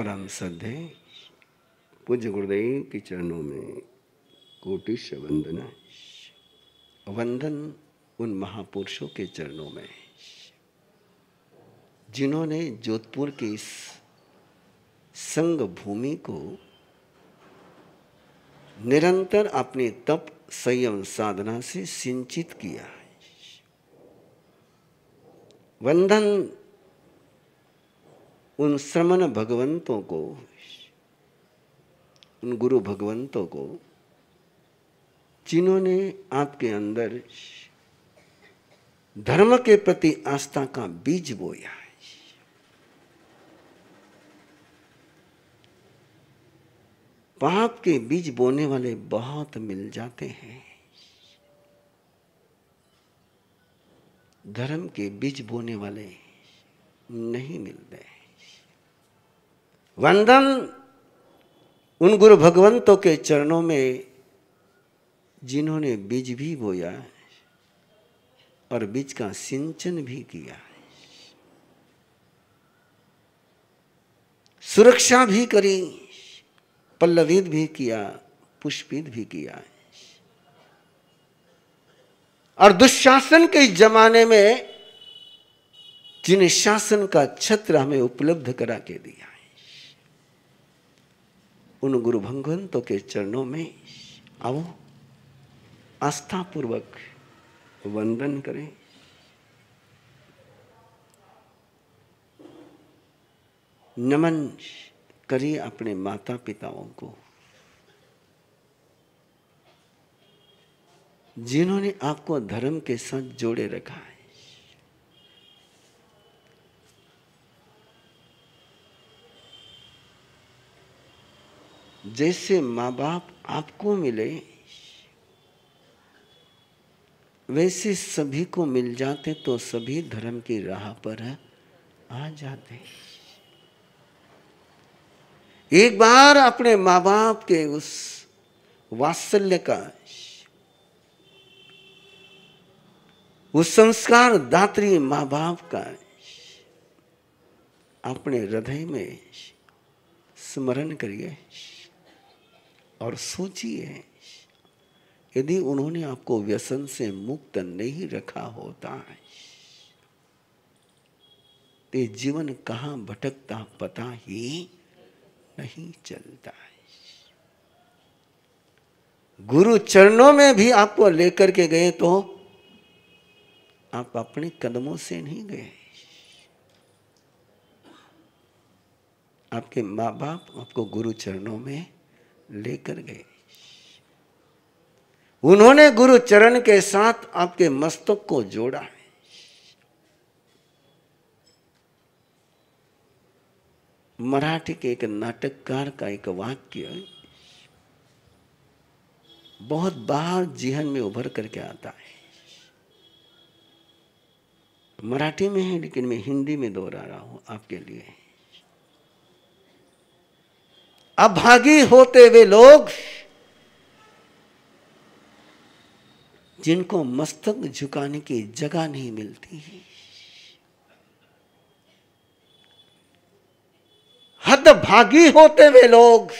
परम श्रद्धे पूज्य गुरुदेव के चरणों में कोटिश वंदना वंदन उन महापुरुषों के चरणों में जिन्होंने जोधपुर के इस संग भूमि को निरंतर अपने तप संयम साधना से सिंचित किया वंदन उन श्रमण भगवंतों को उन गुरु भगवंतों को जिन्होंने आपके अंदर धर्म के प्रति आस्था का बीज बोया है पाप के बीज बोने वाले बहुत मिल जाते हैं धर्म के बीज बोने वाले नहीं मिलते वंदन उन गुरु भगवंतों के चरणों में जिन्होंने बीज भी बोया और बीज का सिंचन भी किया सुरक्षा भी करी पल्लवित भी किया पुष्पित भी किया और दुशासन के जमाने में जिन्हें शासन का छत्र हमें उपलब्ध करा के दिया उन गुरु भगवंतों के चरणों में आओ आस्था पूर्वक वंदन करें नमन करिए अपने माता पिताओं को जिन्होंने आपको धर्म के साथ जोड़े रखा है जैसे माँ बाप आपको मिले वैसे सभी को मिल जाते तो सभी धर्म की राह पर आ जाते एक बार अपने माँ बाप के उस वात्सल्य का उस संस्कार दात्री माँ बाप का अपने हृदय में स्मरण करिए और सोचिए यदि उन्होंने आपको व्यसन से मुक्त नहीं रखा होता है तो जीवन कहाँ भटकता पता ही नहीं चलता है गुरु चरणों में भी आपको लेकर के गए तो आप अपने कदमों से नहीं गए आपके माँ बाप आपको गुरु चरणों में लेकर गए उन्होंने गुरु चरण के साथ आपके मस्तक को जोड़ा है मराठी के एक नाटककार का एक वाक्य बहुत बार जीवन में उभर करके आता है मराठी में है लेकिन मैं हिंदी में दोहरा रहा हूं आपके लिए अभागी होते वे लोग जिनको मस्तक झुकाने की जगह नहीं मिलती हद भागी होते वे लोग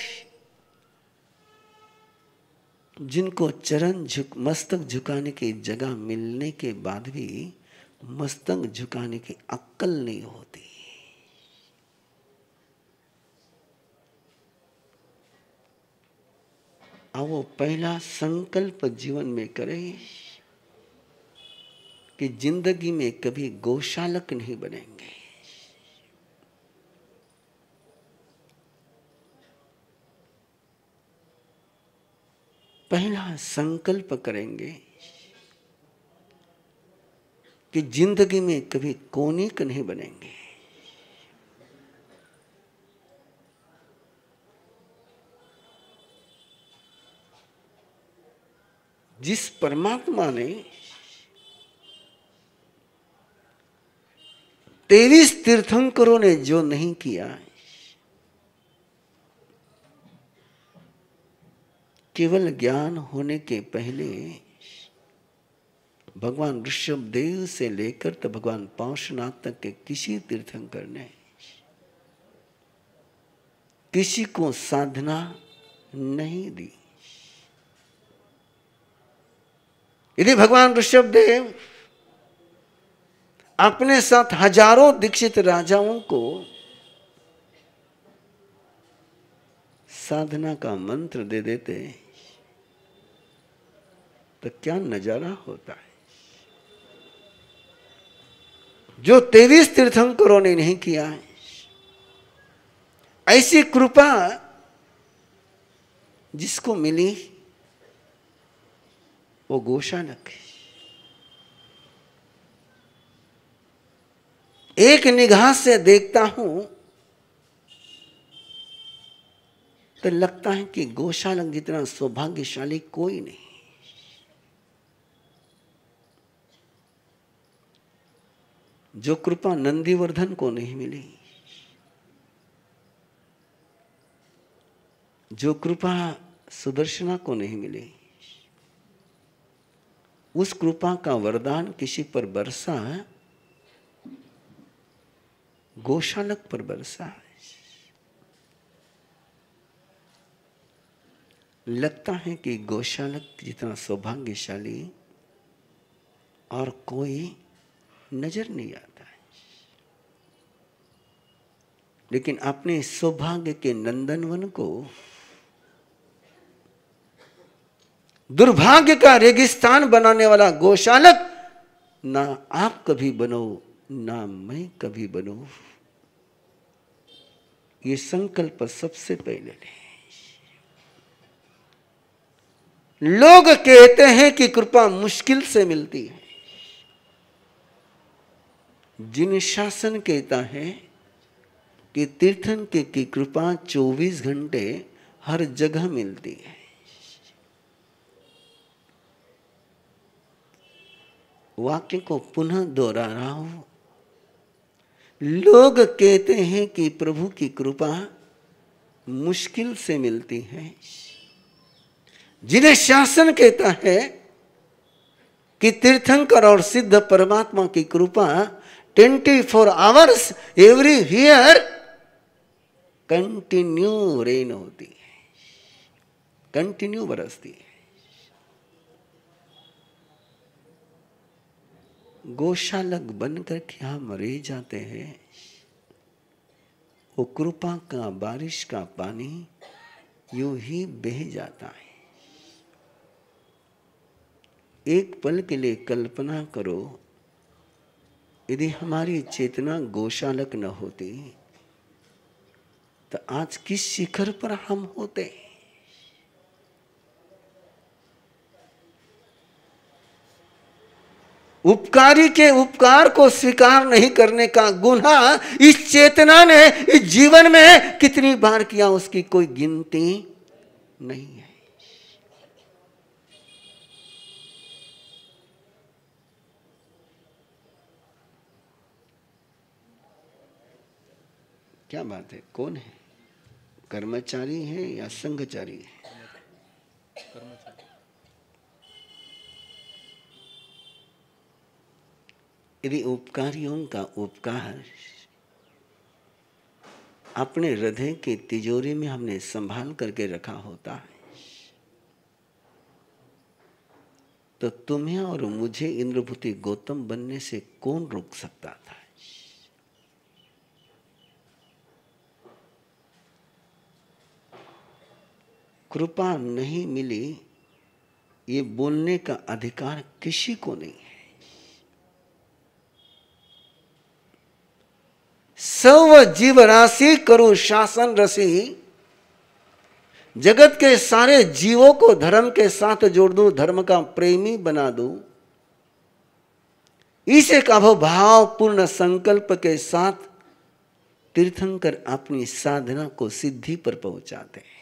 जिनको चरण झुक मस्तक झुकाने की जगह मिलने के बाद भी मस्तक झुकाने की अक्कल नहीं होती वो पहला संकल्प जीवन में करें कि जिंदगी में कभी गौशालक नहीं बनेंगे पहला संकल्प करेंगे कि जिंदगी में कभी कोनिक नहीं बनेंगे जिस परमात्मा ने तेईस तीर्थंकरों ने जो नहीं किया केवल ज्ञान होने के पहले भगवान ऋषभ देव से लेकर तो भगवान पांशुनाथ तक के किसी तीर्थंकर ने किसी को साधना नहीं दी यदि भगवान ऋषभदेव अपने साथ हजारों दीक्षित राजाओं को साधना का मंत्र दे देते तो क्या नजारा होता है जो तेवीस तीर्थंकरों ने नहीं किया है ऐसी कृपा जिसको मिली वो गोशा है एक निगाह से देखता हूं तो लगता है कि गोशालक जितना सौभाग्यशाली कोई नहीं जो कृपा नंदीवर्धन को नहीं मिली जो कृपा सुदर्शना को नहीं मिली उस कृपा का वरदान किसी पर बरसा गोशालक पर बरसा है लगता है कि गौशालक जितना सौभाग्यशाली और कोई नजर नहीं आता है लेकिन अपने सौभाग्य के नंदनवन को दुर्भाग्य का रेगिस्तान बनाने वाला गौशालक ना आप कभी बनो ना मैं कभी बनो ये संकल्प सबसे पहले ले लोग कहते हैं कि कृपा मुश्किल से मिलती है जिन शासन कहता है कि तीर्थन के की कृपा 24 घंटे हर जगह मिलती है वाक्य को पुनः दोहरा रहा हूँ लोग कहते हैं कि प्रभु की कृपा मुश्किल से मिलती है जिन्हें शासन कहता है कि तीर्थंकर और सिद्ध परमात्मा की कृपा twenty four hours every here continue rain होती है कंटिन्यू बरसती है गोशालक बन करके के हम रह जाते हैं वो कृपा का बारिश का पानी यूं ही बह जाता है एक पल के लिए कल्पना करो यदि हमारी चेतना गोशालक न होती तो आज किस शिखर पर हम होते हैं उपकारी के उपकार को स्वीकार नहीं करने का गुना इस चेतना ने इस जीवन में कितनी बार किया उसकी कोई गिनती नहीं है क्या बात है कौन है कर्मचारी है या संघचारी है कर्मचारी यदि उपकारियों का उपकार अपने हृदय के तिजोरी में हमने संभाल करके रखा होता है तो तुम्हें और मुझे इंद्रभूति गौतम बनने से कौन रोक सकता था कृपा नहीं मिली ये बोलने का अधिकार किसी को नहीं है सर्व जीव राशि करु शासन रसी जगत के सारे जीवों को धर्म के साथ जोड़ दू धर्म का प्रेमी बना दू इस एक अभभाव पूर्ण संकल्प के साथ तीर्थंकर अपनी साधना को सिद्धि पर पहुंचाते हैं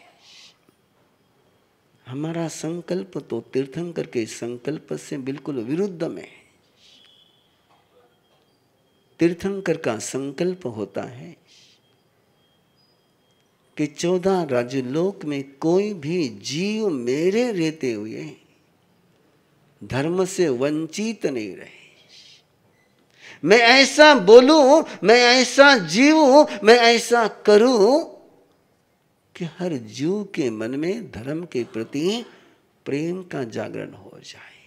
हमारा संकल्प तो तीर्थंकर के संकल्प से बिल्कुल विरुद्ध में है तीर्थंकर का संकल्प होता है कि चौदह राजलोक में कोई भी जीव मेरे रहते हुए धर्म से वंचित नहीं रहे मैं ऐसा बोलूं मैं ऐसा जीऊं मैं ऐसा करूं कि हर जीव के मन में धर्म के प्रति प्रेम का जागरण हो जाए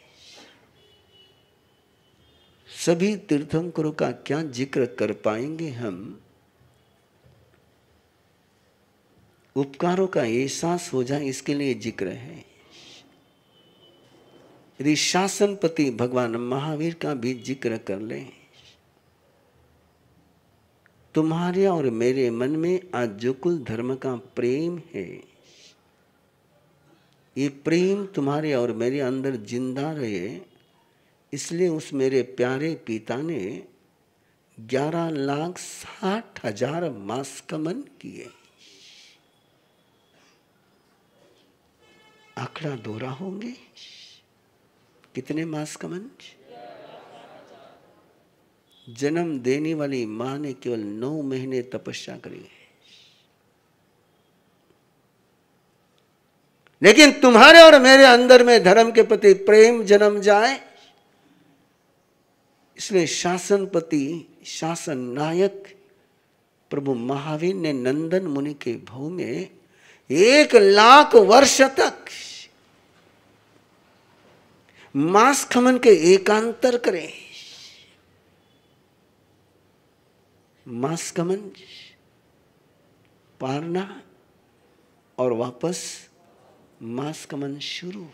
सभी तीर्थंकरों का क्या जिक्र कर पाएंगे हम उपकारों का एहसास हो जाए इसके लिए जिक्र है यदि शासनपति भगवान महावीर का भी जिक्र कर ले तुम्हारे और मेरे मन में आज जो कुल धर्म का प्रेम है ये प्रेम तुम्हारे और मेरे अंदर जिंदा रहे इसलिए उस मेरे प्यारे पिता ने ग्यारह लाख साठ हजार मास्कमन किए आंकड़ा दोहरा होंगे कितने मास्कमन जन्म देने वाली मां ने केवल नौ महीने तपस्या करी है लेकिन तुम्हारे और मेरे अंदर में धर्म के प्रति प्रेम जन्म जाए इसलिए शासनपति शासन नायक प्रभु महावीर ने नंदन मुनि के भव में एक लाख वर्ष तक मांस खमन के एकांतर करें मांस खमन पारना और वापस मांस खमन शुरू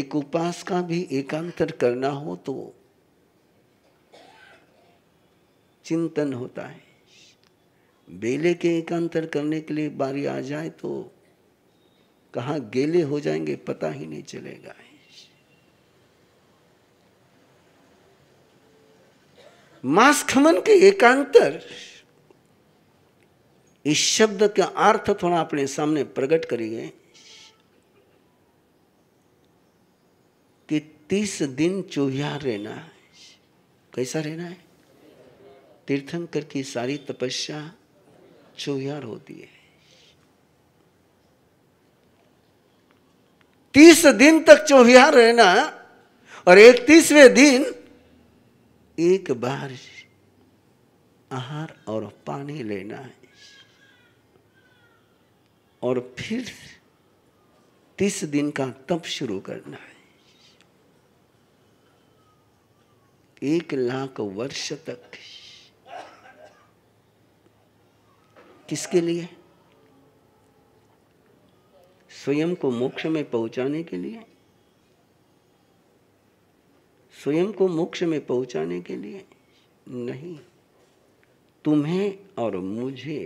एक उपास का भी एकांतर करना हो तो चिंतन होता है बेले के एकांतर करने के लिए बारी आ जाए तो कहाँ गेले हो जाएंगे पता ही नहीं चलेगा मास खमन के एकांतर इस शब्द का अर्थ थोड़ा अपने सामने प्रकट करिए कि तीस दिन चोहिया रहना कैसा रहना है तीर्थंकर की सारी तपस्या चौहार होती है तीस दिन तक चौहार रहना और एक तीसवे दिन एक बार आहार और पानी लेना है और फिर तीस दिन का तप शुरू करना है एक लाख वर्ष तक किसके लिए स्वयं को मोक्ष में पहुंचाने के लिए स्वयं को मोक्ष में पहुंचाने के लिए नहीं तुम्हें और मुझे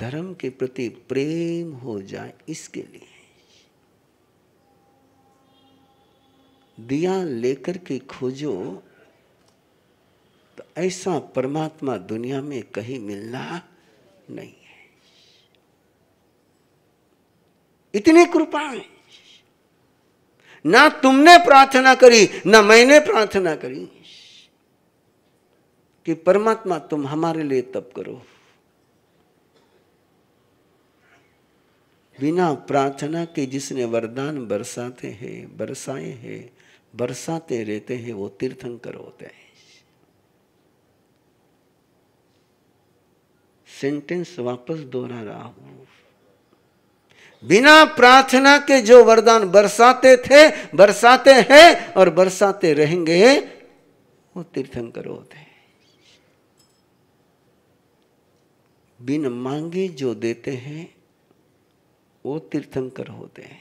धर्म के प्रति प्रेम हो जाए इसके लिए दिया लेकर के खोजो ऐसा परमात्मा दुनिया में कहीं मिलना नहीं है इतनी कृपा है ना तुमने प्रार्थना करी ना मैंने प्रार्थना करी कि परमात्मा तुम हमारे लिए तप करो बिना प्रार्थना के जिसने वरदान बरसाते हैं बरसाए हैं बरसाते रहते हैं वो तीर्थंकर होते हैं सेंटेंस वापस दोहरा रहा हूं बिना प्रार्थना के जो वरदान बरसाते थे बरसाते हैं और बरसाते रहेंगे वो तीर्थंकर होते हैं बिन मांगे जो देते हैं वो तीर्थंकर होते हैं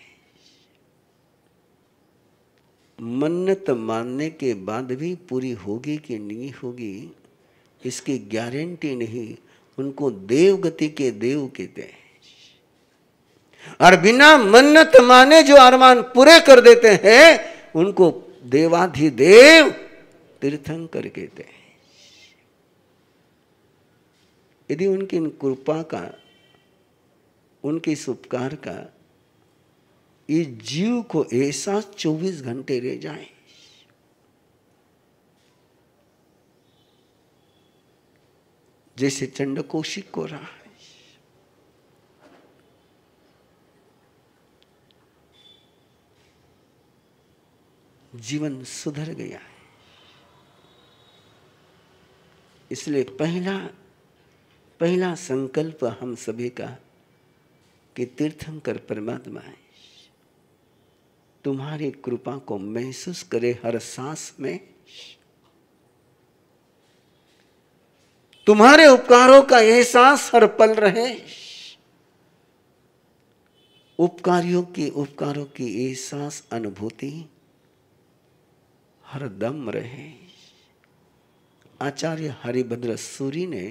मन्नत मानने के बाद भी पूरी होगी कि नहीं होगी इसकी गारंटी नहीं उनको देव गति के देव कहते हैं और बिना मन्नत माने जो अरमान पूरे कर देते हैं उनको देवाधिदेव तीर्थंकर कहते हैं यदि उनकी इन कृपा का उनके इस उपकार का इस जीव को ऐसा चौबीस घंटे रह जाए जैसे चंड कोशिक को रहा जीवन सुधर गया है इसलिए पहला पहला संकल्प हम सभी का कि तीर्थंकर परमात्मा है तुम्हारी कृपा को महसूस करे हर सांस में तुम्हारे उपकारों का एहसास हर पल रहे उपकारियों के उपकारों की एहसास अनुभूति हर दम रहे आचार्य हरिभद्र सूरी ने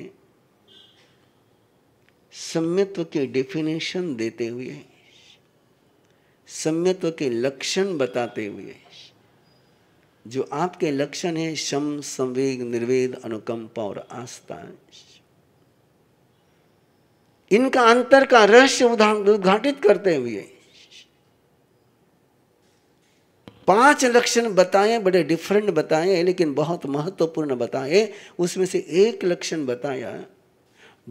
सम्यत्व के डेफिनेशन देते हुए सम्यत्व के लक्षण बताते हुए जो आपके लक्षण है शम संवेग निर्वेद अनुकंपा और आस्था इनका अंतर का रहस्य उद्घाटित करते हुए पांच लक्षण बताए बड़े डिफरेंट बताए लेकिन बहुत महत्वपूर्ण बताए उसमें से एक लक्षण बताया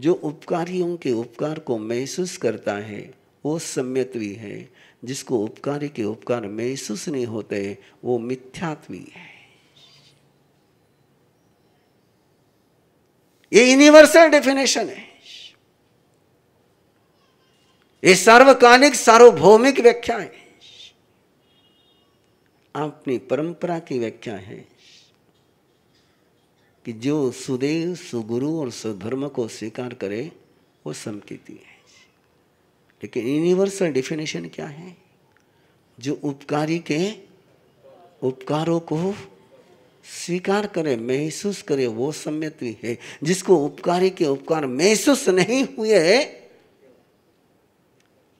जो उपकारियों के उपकार को महसूस करता है वो सम्यत भी है जिसको उपकारी के उपकार महसूस नहीं होते वो मिथ्यात्मी है ये यूनिवर्सल डेफिनेशन है ये सार्वकालिक सार्वभौमिक व्याख्या है अपनी परंपरा की व्याख्या है कि जो सुदेव सुगुरु और सुधर्म को स्वीकार करे वो समकीति है लेकिन यूनिवर्सल डेफिनेशन क्या है जो उपकारी के उपकारों को स्वीकार करे महसूस करे वो सम्यति है जिसको उपकारी के उपकार महसूस नहीं हुए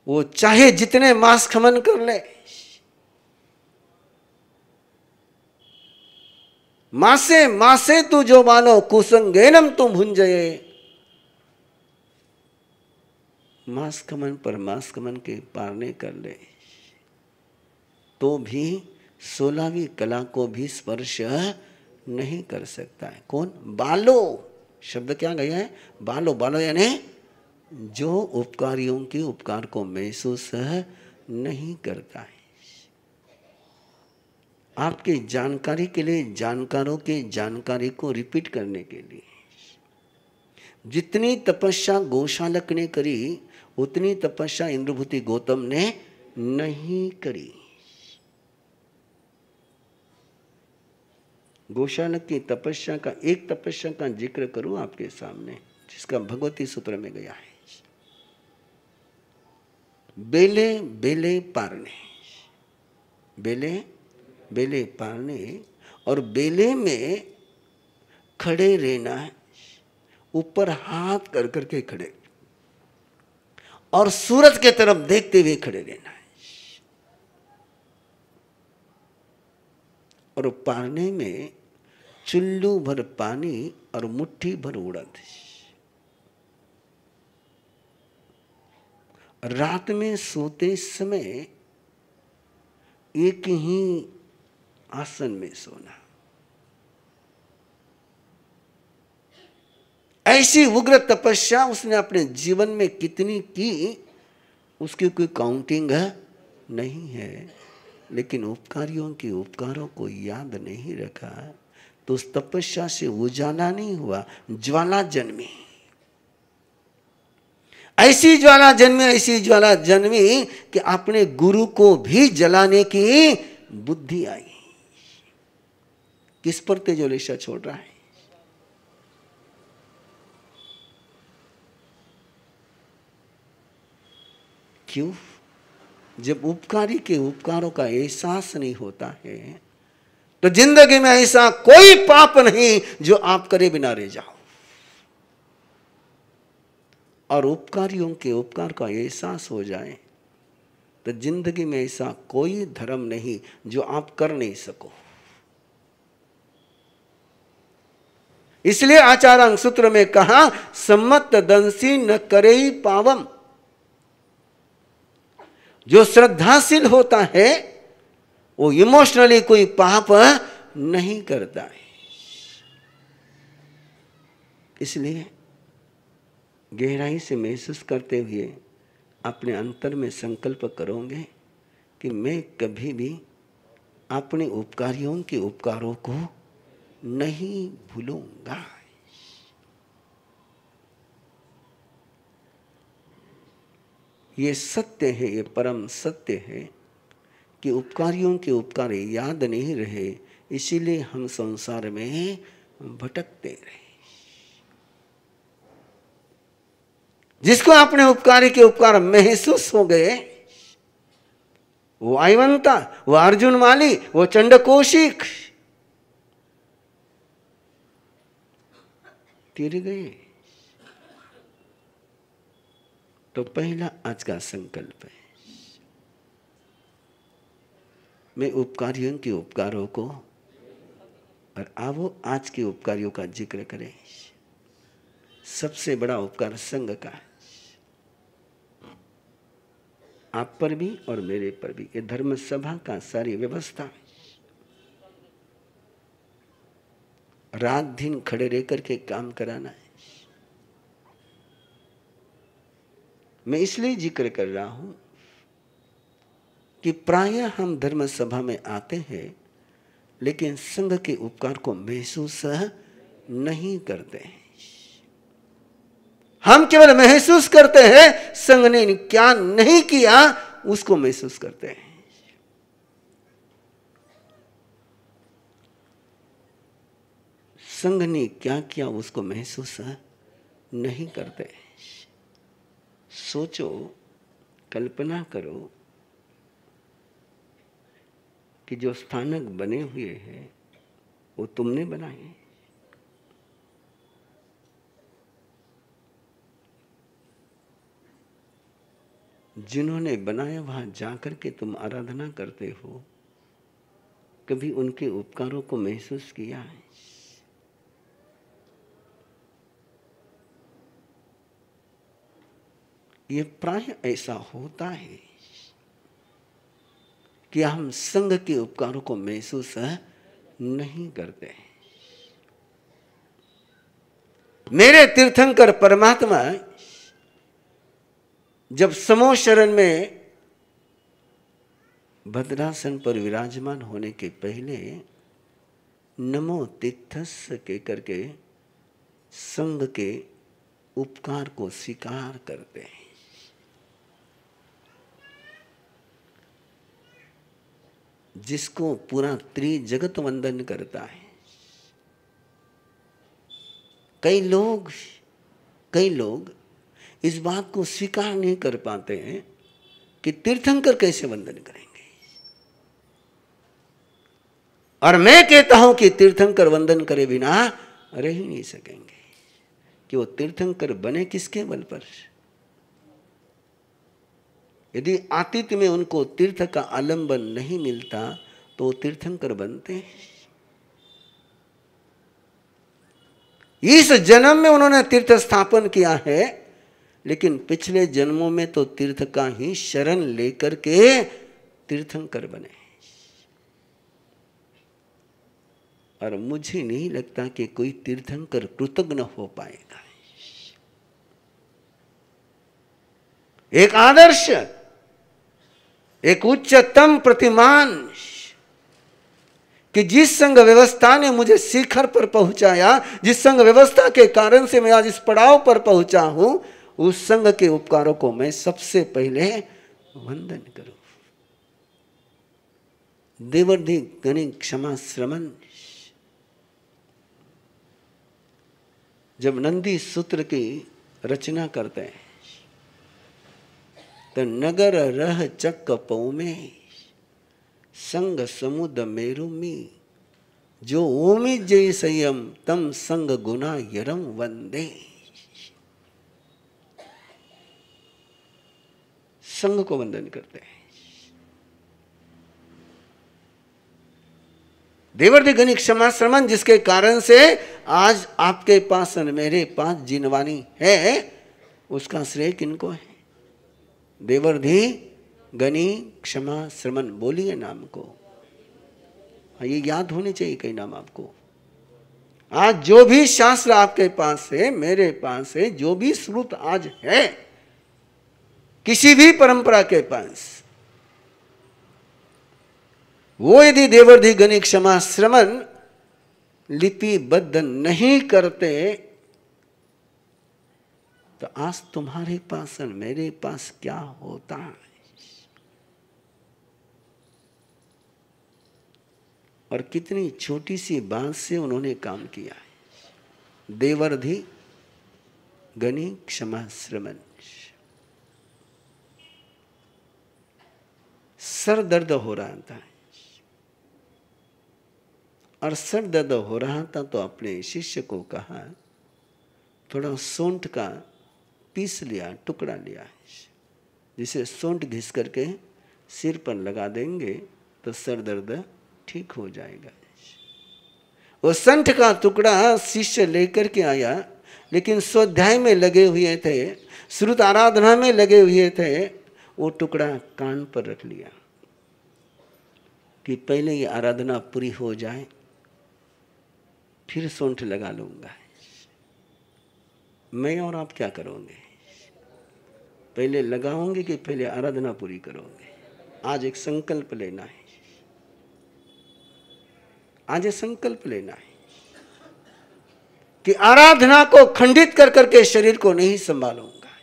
वो चाहे जितने मांस खमन कर ले मासे मासे तू जो मानो कुसंगेनम तू भुंजये मास्कमन परमास्कमन के पारने कर ले तो भी सोलहवीं कला को भी स्पर्श नहीं कर सकता है कौन बालो शब्द क्या गया है बालो बालो यानी जो उपकारियों के उपकार को महसूस नहीं करता है आपके जानकारी के लिए जानकारों के जानकारी को रिपीट करने के लिए जितनी तपस्या गौशालक ने करी उतनी तपस्या इंद्रभूति गौतम ने नहीं करी गोशानक की तपस्या का एक तपस्या का जिक्र करूं आपके सामने जिसका भगवती सूत्र में गया है बेले बेले पारने बेले बेले पारने और बेले में खड़े रहना ऊपर हाथ कर करके खड़े और सूरज के तरफ देखते हुए खड़े रहना है और पारने में चुल्लू भर पानी और मुट्ठी भर उड़द रात में सोते समय एक ही आसन में सोना ऐसी उग्र तपस्या उसने अपने जीवन में कितनी की उसकी कोई काउंटिंग है नहीं है लेकिन उपकारियों के उपकारों को याद नहीं रखा तो उस तपस्या से उजाला नहीं हुआ ज्वाला जन्मी ऐसी ज्वाला जन्मी ऐसी ज्वाला जन्मी कि अपने गुरु को भी जलाने की बुद्धि आई किस पर तेजोलेशा छोड़ रहा है क्यों जब उपकारी के उपकारों का एहसास नहीं होता है तो जिंदगी में ऐसा कोई पाप नहीं जो आप करे बिना रह जाओ और उपकारियों के उपकार का एहसास हो जाए तो जिंदगी में ऐसा कोई धर्म नहीं जो आप कर नहीं सको इसलिए आचारांग सूत्र में कहा सम्मत दंसी न करे पावम जो श्रद्धाशील होता है वो इमोशनली कोई पाप नहीं करता है इसलिए गहराई से महसूस करते हुए अपने अंतर में संकल्प करोगे कि मैं कभी भी अपने उपकारियों के उपकारों को नहीं भूलूंगा ये सत्य है ये परम सत्य है कि उपकारियों के उपकार याद नहीं रहे इसीलिए हम संसार में भटकते रहे जिसको अपने उपकारी के उपकार महसूस हो गए वो आयवंता वो अर्जुन वाली वो चंडकोशिक तिर गए तो पहला आज का संकल्प है मैं उपकारियों के उपकारों को और आवो आज के उपकारियों का जिक्र करें सबसे बड़ा उपकार संघ का है आप पर भी और मेरे पर भी ये धर्म सभा का सारी व्यवस्था रात दिन खड़े रह करके काम कराना है मैं इसलिए जिक्र कर रहा हूं कि प्राय हम धर्म सभा में आते हैं लेकिन संघ के उपकार को महसूस नहीं करते हैं हम केवल महसूस करते हैं संघ ने क्या नहीं किया उसको महसूस करते हैं संघ ने क्या किया उसको महसूस नहीं करते हैं सोचो कल्पना करो कि जो स्थानक बने हुए हैं वो तुमने बनाए जिन्होंने बनाया वहां जाकर के तुम आराधना करते हो कभी उनके उपकारों को महसूस किया है ये प्राय ऐसा होता है कि हम संघ के उपकारों को महसूस नहीं करते मेरे तीर्थंकर परमात्मा जब समो शरण में भद्रासन पर विराजमान होने के पहले नमो तीर्थस के करके संघ के उपकार को स्वीकार करते हैं जिसको पूरा त्रिजगत वंदन करता है कई लोग कई लोग इस बात को स्वीकार नहीं कर पाते हैं कि तीर्थंकर कैसे वंदन करेंगे और मैं कहता हूं कि तीर्थंकर वंदन करे बिना रह नहीं सकेंगे कि वो तीर्थंकर बने किसके बल पर यदि आतिथ्य में उनको तीर्थ का आलंबन नहीं मिलता तो वो तीर्थंकर बनते इस जन्म में उन्होंने तीर्थ स्थापन किया है लेकिन पिछले जन्मों में तो तीर्थ का ही शरण लेकर के तीर्थंकर बने और मुझे नहीं लगता कि कोई तीर्थंकर कृतज्ञ हो पाएगा एक आदर्श एक उच्चतम प्रतिमान कि जिस संघ व्यवस्था ने मुझे शिखर पर पहुंचाया जिस संघ व्यवस्था के कारण से मैं आज इस पड़ाव पर पहुंचा हूं उस संघ के उपकारों को मैं सबसे पहले वंदन करूं देवर्धि गणि क्षमा श्रमन जब नंदी सूत्र की रचना करते हैं तो नगर रह चक पौमे संग समुद मेरुमी जो ओमि जय संयम तम संग गुना यरम वंदे संघ को वंदन करते हैं देवर्धि गणिक क्षमा श्रमण जिसके कारण से आज आपके पास मेरे पास जिनवानी है उसका श्रेय किनको है देवर्धि गनी क्षमा श्रमण बोलिए नाम को हाँ, ये याद होने चाहिए कई नाम आपको आज जो भी शास्त्र आपके पास है मेरे पास है जो भी श्रुत आज है किसी भी परंपरा के पास वो यदि देवर्धि गणिक क्षमा श्रमण लिपिबद्ध नहीं करते तो आज तुम्हारे पास और मेरे पास क्या होता है और कितनी छोटी सी बात से उन्होंने काम किया है देवर्धि गणी क्षमा श्रमन सर दर्द हो रहा था और सर दर्द हो रहा था तो अपने शिष्य को कहा थोड़ा सोंठ का पीस लिया टुकड़ा लिया जिसे सोंट घिस करके सिर पर लगा देंगे तो सर दर्द ठीक हो जाएगा वो संठ का टुकड़ा शिष्य लेकर के आया लेकिन स्वाध्याय में लगे हुए थे श्रुत आराधना में लगे हुए थे वो टुकड़ा कान पर रख लिया कि पहले ये आराधना पूरी हो जाए फिर सोंठ लगा लूंगा मैं और आप क्या करोगे पहले लगाओगे कि पहले आराधना पूरी करोगे आज एक संकल्प लेना है आज एक संकल्प लेना है कि आराधना को खंडित कर करके शरीर को नहीं संभालूंगा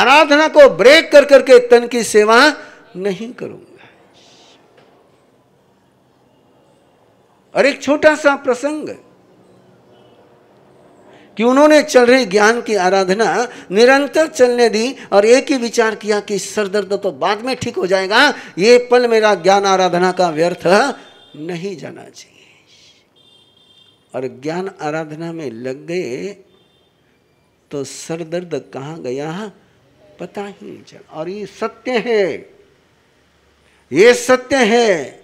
आराधना को ब्रेक कर करके तन की सेवा नहीं करूंगा और एक छोटा सा प्रसंग कि उन्होंने चल रही ज्ञान की आराधना निरंतर चलने दी और एक ही विचार किया कि सरदर्द तो बाद में ठीक हो जाएगा ये पल मेरा ज्ञान आराधना का व्यर्थ नहीं जाना चाहिए और ज्ञान आराधना में लग गए तो सरदर्द कहाँ गया पता ही नहीं चला और ये सत्य है ये सत्य है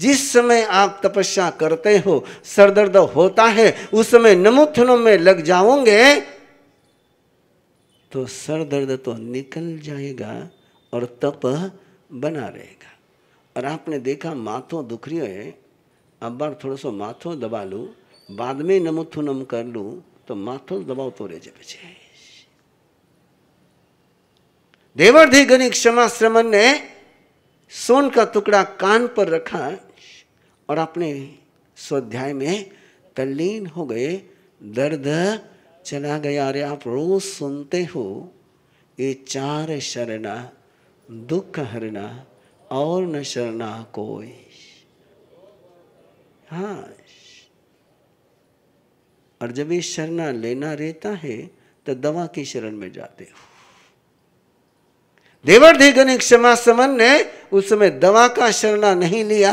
जिस समय आप तपस्या करते हो सरदर्द होता है उस समय नमुथनों में लग जाओगे तो सर दर्द तो निकल जाएगा और तप बना रहेगा और आपने देखा माथो दुख रही है अब बार थोड़ा सा माथों दबा लूँ बाद में नमोथुनम कर लूँ तो माथों दबाओ तो रह जाए देवर्धि गणिक क्षमा श्रमण ने सोन का टुकड़ा कान पर रखा और अपने स्वाध्याय में तल्लीन हो गए दर्द चला गया अरे आप रोज सुनते हो ये चार शरणा दुख हरना और न शरणा कोई हाँ और जब ये शरणा लेना रहता है तो दवा की शरण में जाते हो देवर्धिगणिक क्षमा समन ने उस समय दवा का शरणा नहीं लिया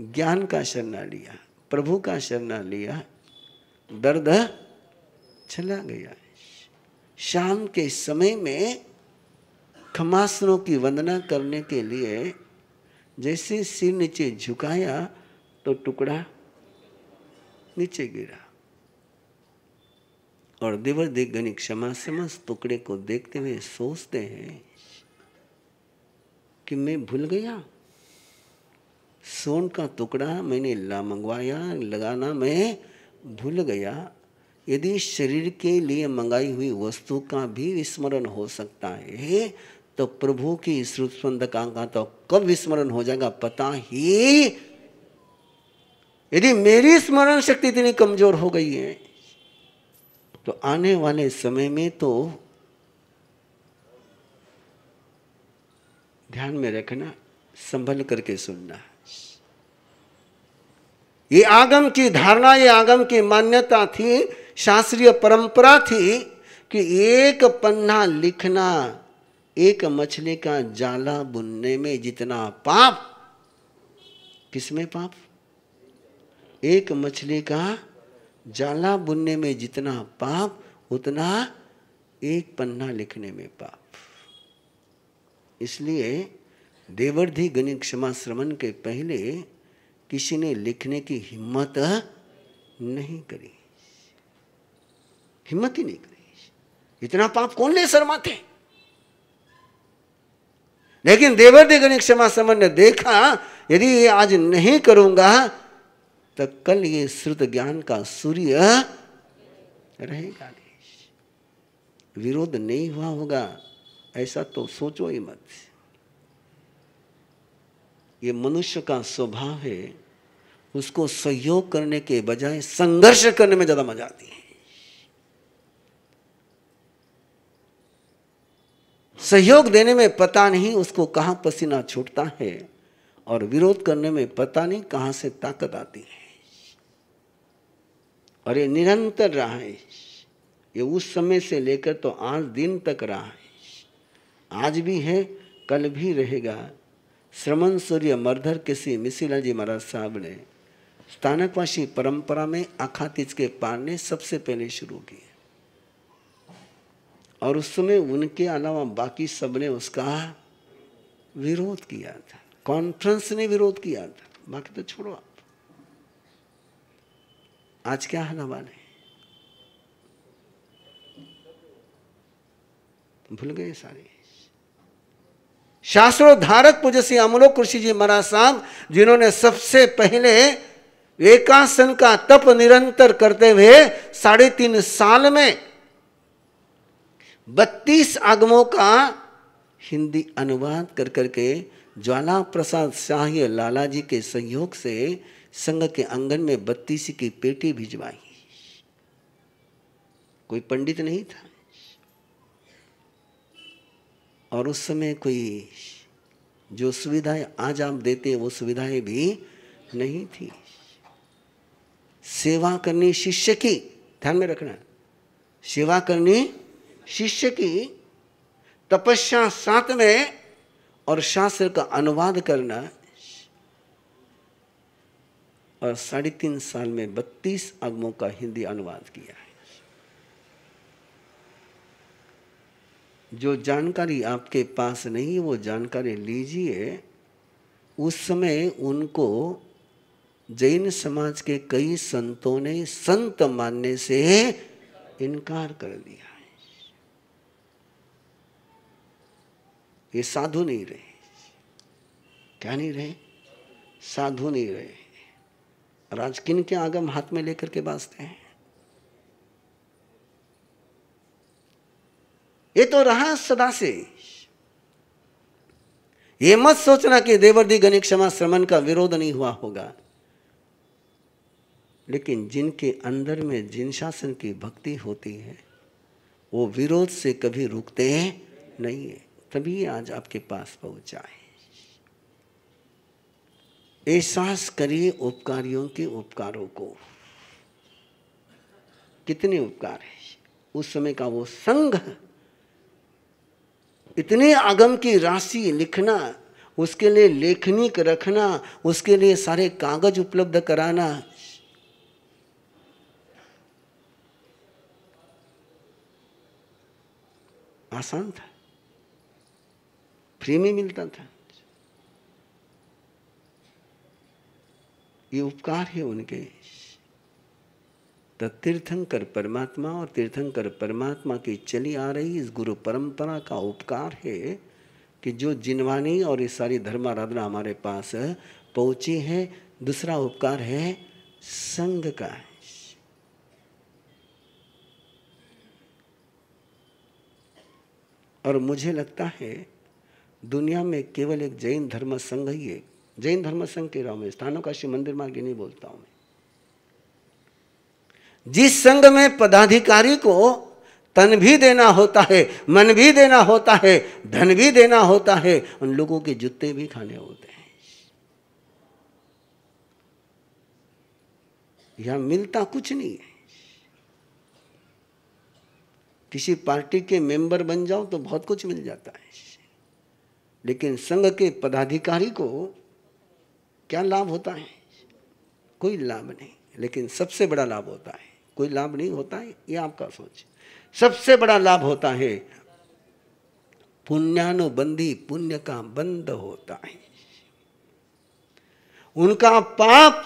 ज्ञान का शरणा लिया प्रभु का शरणा लिया दर्द चला गया शाम के समय में खमासनों की वंदना करने के लिए जैसे सिर नीचे झुकाया तो टुकड़ा नीचे गिरा और देवर गणिक क्षमा समस्त टुकड़े को देखते हुए सोचते हैं कि मैं भूल गया सोन का टुकड़ा मैंने ला मंगवाया लगाना मैं भूल गया यदि शरीर के लिए मंगाई हुई वस्तु का भी विस्मरण हो सकता है तो प्रभु की श्रुत का तो कब स्मरण हो जाएगा पता ही यदि मेरी स्मरण शक्ति इतनी कमजोर हो गई है तो आने वाले समय में तो ध्यान में रखना संभल करके सुनना ये आगम की धारणा ये आगम की मान्यता थी शास्त्रीय परंपरा थी कि एक पन्ना लिखना एक मछली का जाला बुनने में जितना पाप किसमें पाप एक मछली का जाला बुनने में जितना पाप उतना एक पन्ना लिखने में पाप इसलिए देवर्धि गणित क्षमा श्रवण के पहले किसी ने लिखने की हिम्मत नहीं करी हिम्मत ही नहीं करी इतना पाप तो कौन ले शर्माते लेकिन देवर्दे गणित क्षमा समन ने देखा यदि ये आज नहीं करूंगा तो कल ये श्रुत ज्ञान का सूर्य रहेगा विरोध नहीं हुआ होगा ऐसा तो सोचो ही मत ये मनुष्य का स्वभाव है उसको सहयोग करने के बजाय संघर्ष करने में ज़्यादा मजा आती है सहयोग देने में पता नहीं उसको कहां पसीना छूटता है और विरोध करने में पता नहीं कहां से ताकत आती है और ये निरंतर रहा है ये उस समय से लेकर तो आज दिन तक रहा है आज भी है कल भी रहेगा श्रमण सूर्य मर्धर किसी मिशिला जी महाराज साहब ने स्थानकवासी परंपरा में अखातीज के पारने सबसे पहले शुरू किए और उस समय उनके अलावा बाकी सब ने उसका विरोध किया था कॉन्फ्रेंस ने विरोध किया था बाकी तो छोड़ो आप आज क्या हाल है भूल गए सारे शास्त्रोधारक पूज्य अमलो कृषि जी महाराज साहब जिन्होंने सबसे पहले एकासन का तप निरंतर करते हुए साढ़े तीन साल में बत्तीस आगमों का हिंदी अनुवाद कर करके ज्वाला प्रसाद शाही लाला जी के सहयोग से संघ के आंगन में बत्तीसी की पेटी भिजवाई कोई पंडित नहीं था और उस समय कोई जो सुविधाएं आज आप देते वो सुविधाएं भी नहीं थी सेवा करनी शिष्य की ध्यान में रखना सेवा करनी शिष्य की तपस्या साथ में और शास्त्र का अनुवाद करना और साढ़े तीन साल में बत्तीस आगमों का हिंदी अनुवाद किया है जो जानकारी आपके पास नहीं वो जानकारी लीजिए उस समय उनको जैन समाज के कई संतों ने संत मानने से इनकार कर दिया है ये साधु नहीं रहे क्या नहीं रहे साधु नहीं रहे राज किन के आगम हाथ में लेकर के बाजते हैं ये तो रहा सदा से ये मत सोचना कि देवर्दी गणिक क्षमा श्रमण का विरोध नहीं हुआ होगा लेकिन जिनके अंदर में जिन शासन की भक्ति होती है वो विरोध से कभी रुकते हैं नहीं है तभी आज आपके पास पहुंचा है एहसास करिए उपकारियों के उपकारों को कितने उपकार है उस समय का वो संघ इतने आगम की राशि लिखना उसके लिए लेखनिक रखना उसके लिए सारे कागज उपलब्ध कराना आसान था फ्री में मिलता था ये उपकार है उनके तो तीर्थंकर परमात्मा और तीर्थंकर परमात्मा की चली आ रही इस गुरु परंपरा का उपकार है कि जो जिनवानी और ये सारी धर्माराधना हमारे पास पहुंची है दूसरा उपकार है संघ का है और मुझे लगता है दुनिया में केवल एक जैन धर्म संघ ही है जैन धर्म संघ के राम स्थानों का शिव मंदिर मार्ग नहीं बोलता हूं मैं जिस संघ में पदाधिकारी को तन भी देना होता है मन भी देना होता है धन भी देना होता है उन लोगों के जूते भी खाने होते हैं यहां मिलता कुछ नहीं है किसी पार्टी के मेंबर बन जाओ तो बहुत कुछ मिल जाता है लेकिन संघ के पदाधिकारी को क्या लाभ होता है कोई लाभ नहीं लेकिन सबसे बड़ा लाभ होता है कोई लाभ नहीं होता है ये आपका सोच सबसे बड़ा लाभ होता है पुण्यानुबंधी पुण्य का बंद होता है उनका पाप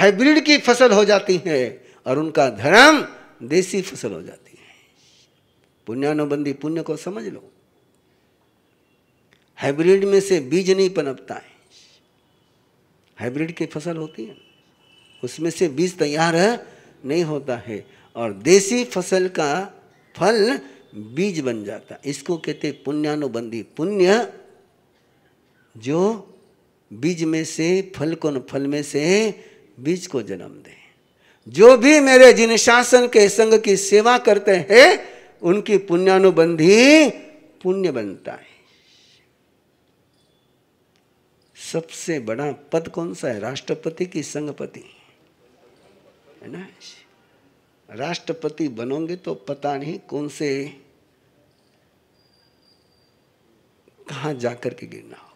हाइब्रिड की फसल हो जाती है और उनका धर्म देसी फसल हो जाती है पुण्यानुबंधी पुण्य को समझ लो हाइब्रिड में से बीज नहीं पनपता है हाइब्रिड की फसल होती है उसमें से बीज तैयार नहीं होता है और देसी फसल का फल बीज बन जाता है इसको कहते पुण्यानुबंधी पुण्य जो बीज में से फल को न फल में से बीज को जन्म दे जो भी मेरे जिन शासन के संग की सेवा करते हैं उनकी पुण्यानुबंधी पुण्य बनता है सबसे बड़ा पद कौन सा है राष्ट्रपति की संगपति है ना राष्ट्रपति बनोगे तो पता नहीं कौन से कहा जाकर के गिरना होगा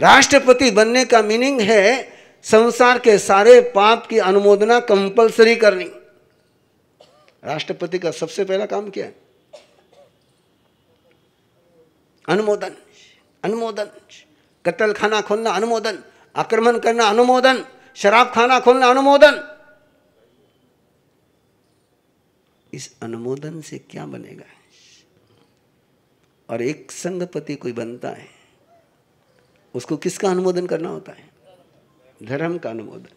राष्ट्रपति बनने का मीनिंग है संसार के सारे पाप की अनुमोदना कंपलसरी करनी राष्ट्रपति का सबसे पहला काम क्या है अनुमोदन अनुमोदन कत्ल खाना खोलना अनुमोदन आक्रमण करना अनुमोदन शराब खाना खोलना अनुमोदन इस अनुमोदन से क्या बनेगा और एक संघपति कोई बनता है उसको किसका अनुमोदन करना होता है धर्म का अनुमोदन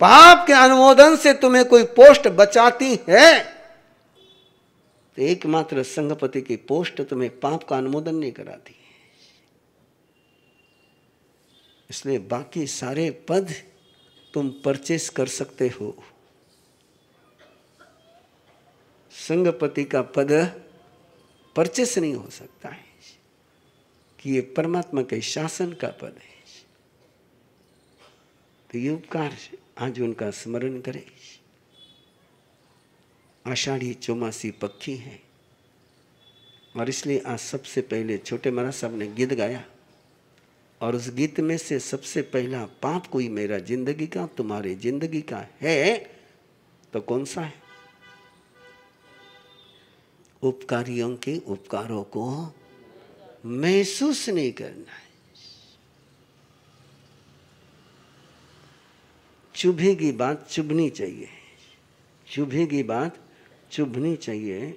पाप के अनुमोदन से तुम्हें कोई पोस्ट बचाती है तो एकमात्र संघपति की पोस्ट तुम्हें पाप का अनुमोदन नहीं कराती इसलिए बाकी सारे पद तुम परचेस कर सकते हो संघपति का पद परचेस नहीं हो सकता है कि ये परमात्मा के शासन का पद है तो ये उपकार है आज उनका स्मरण करें आषाढ़ी चौमासी पक्षी है और इसलिए आज सबसे पहले छोटे महाराज साहब ने गीत गाया और उस गीत में से सबसे पहला पाप कोई मेरा जिंदगी का तुम्हारे जिंदगी का है तो कौन सा है उपकारियों के उपकारों को महसूस नहीं करना है चुभेगी बात चुभनी चाहिए चुभेगी बात चुभनी चाहिए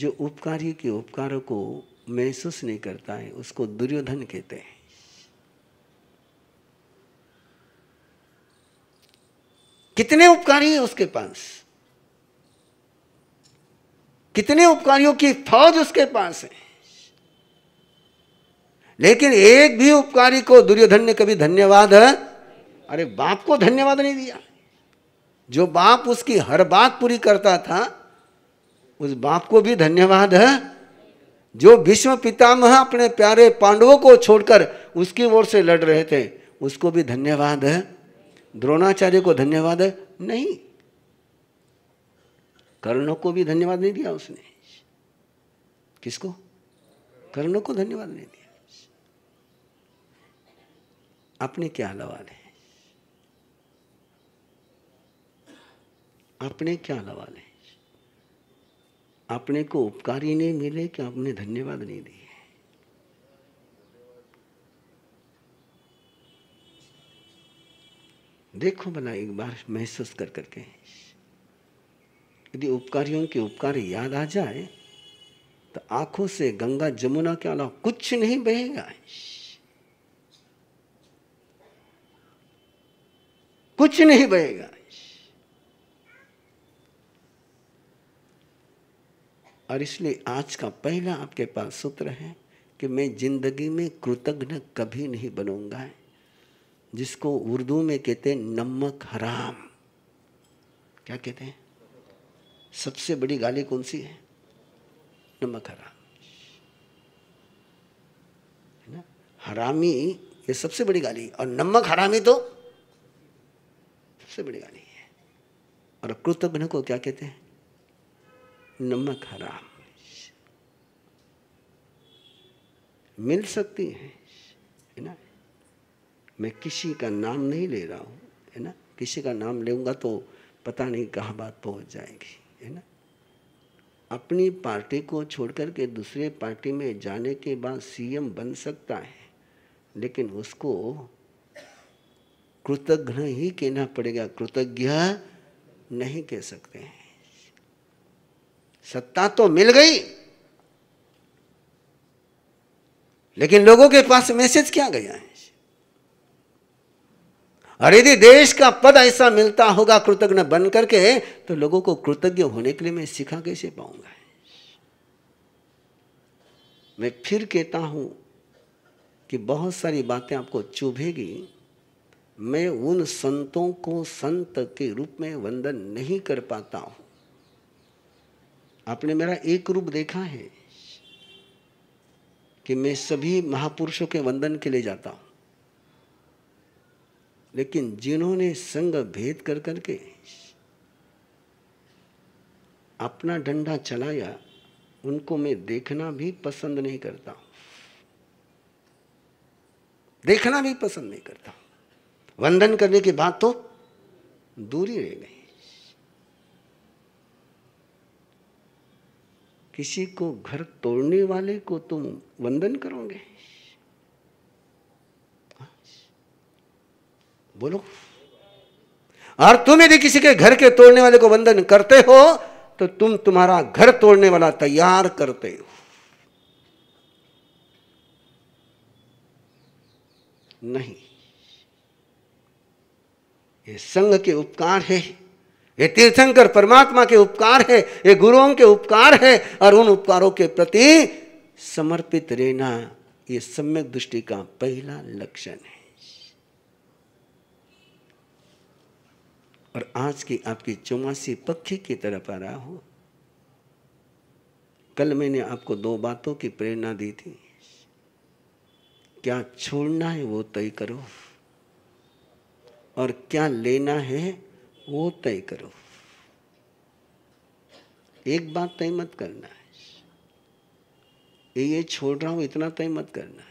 जो उपकारी के उपकारों को महसूस नहीं करता है उसको दुर्योधन कहते हैं कितने उपकारी है उसके पास कितने उपकारियों की फौज उसके पास है लेकिन एक भी उपकारी को दुर्योधन ने कभी धन्यवाद है? अरे बाप को धन्यवाद नहीं दिया जो बाप उसकी हर बात पूरी करता था उस बाप को भी धन्यवाद है जो विश्व पितामह अपने प्यारे पांडवों को छोड़कर उसकी ओर से लड़ रहे थे उसको भी धन्यवाद है द्रोणाचार्य को धन्यवाद है नहीं कर्णों को भी धन्यवाद नहीं दिया उसने किसको कर्णों को धन्यवाद नहीं दिया आपने क्या लवाल है अपने क्या लवा लें अपने को उपकार ही नहीं मिले कि आपने धन्यवाद नहीं दिए देखो भला एक बार महसूस कर करके यदि उपकारियों के उपकार याद आ जाए तो आंखों से गंगा जमुना के अलावा कुछ नहीं बहेगा कुछ नहीं बहेगा और इसलिए आज का पहला आपके पास सूत्र है कि मैं जिंदगी में कृतज्ञ कभी नहीं बनूंगा जिसको उर्दू में कहते हैं नमक हराम क्या कहते हैं सबसे बड़ी गाली कौन सी है नमक हराम है ना हरामी ये सबसे बड़ी गाली और नमक हरामी तो सबसे बड़ी गाली है और कृतज्ञ को क्या कहते हैं नमक हराम मिल सकती है ना मैं किसी का नाम नहीं ले रहा हूँ है ना किसी का नाम लेगा तो पता नहीं कहाँ बात पहुँच जाएगी है ना अपनी पार्टी को छोड़कर के दूसरे पार्टी में जाने के बाद सीएम बन सकता है लेकिन उसको कृतज्ञ ही कहना पड़ेगा कृतज्ञ नहीं कह सकते हैं सत्ता तो मिल गई लेकिन लोगों के पास मैसेज क्या गया है और यदि देश का पद ऐसा मिलता होगा कृतज्ञ बन करके तो लोगों को कृतज्ञ होने के लिए मैं सिखा कैसे पाऊंगा मैं फिर कहता हूं कि बहुत सारी बातें आपको चुभेगी मैं उन संतों को संत के रूप में वंदन नहीं कर पाता हूं आपने मेरा एक रूप देखा है कि मैं सभी महापुरुषों के वंदन के लिए जाता हूँ लेकिन जिन्होंने संग भेद कर करके अपना डंडा चलाया उनको मैं देखना भी पसंद नहीं करता देखना भी पसंद नहीं करता वंदन करने के बाद तो दूरी रह गई किसी को घर तोड़ने वाले को तुम वंदन करोगे बोलो और तुम यदि किसी के घर के तोड़ने वाले को वंदन करते हो तो तुम तुम्हारा घर तोड़ने वाला तैयार करते हो नहीं ये संघ के उपकार है ये तीर्थंकर परमात्मा के उपकार है ये गुरुओं के उपकार है और उन उपकारों के प्रति समर्पित रहना ये सम्यक दृष्टि का पहला लक्षण है और आज की आपकी चौमासी पक्षी की तरफ आ रहा हो कल मैंने आपको दो बातों की प्रेरणा दी थी क्या छोड़ना है वो तय करो और क्या लेना है वो तय करो एक बात तय मत करना है ये छोड़ रहा हूं इतना तय मत करना है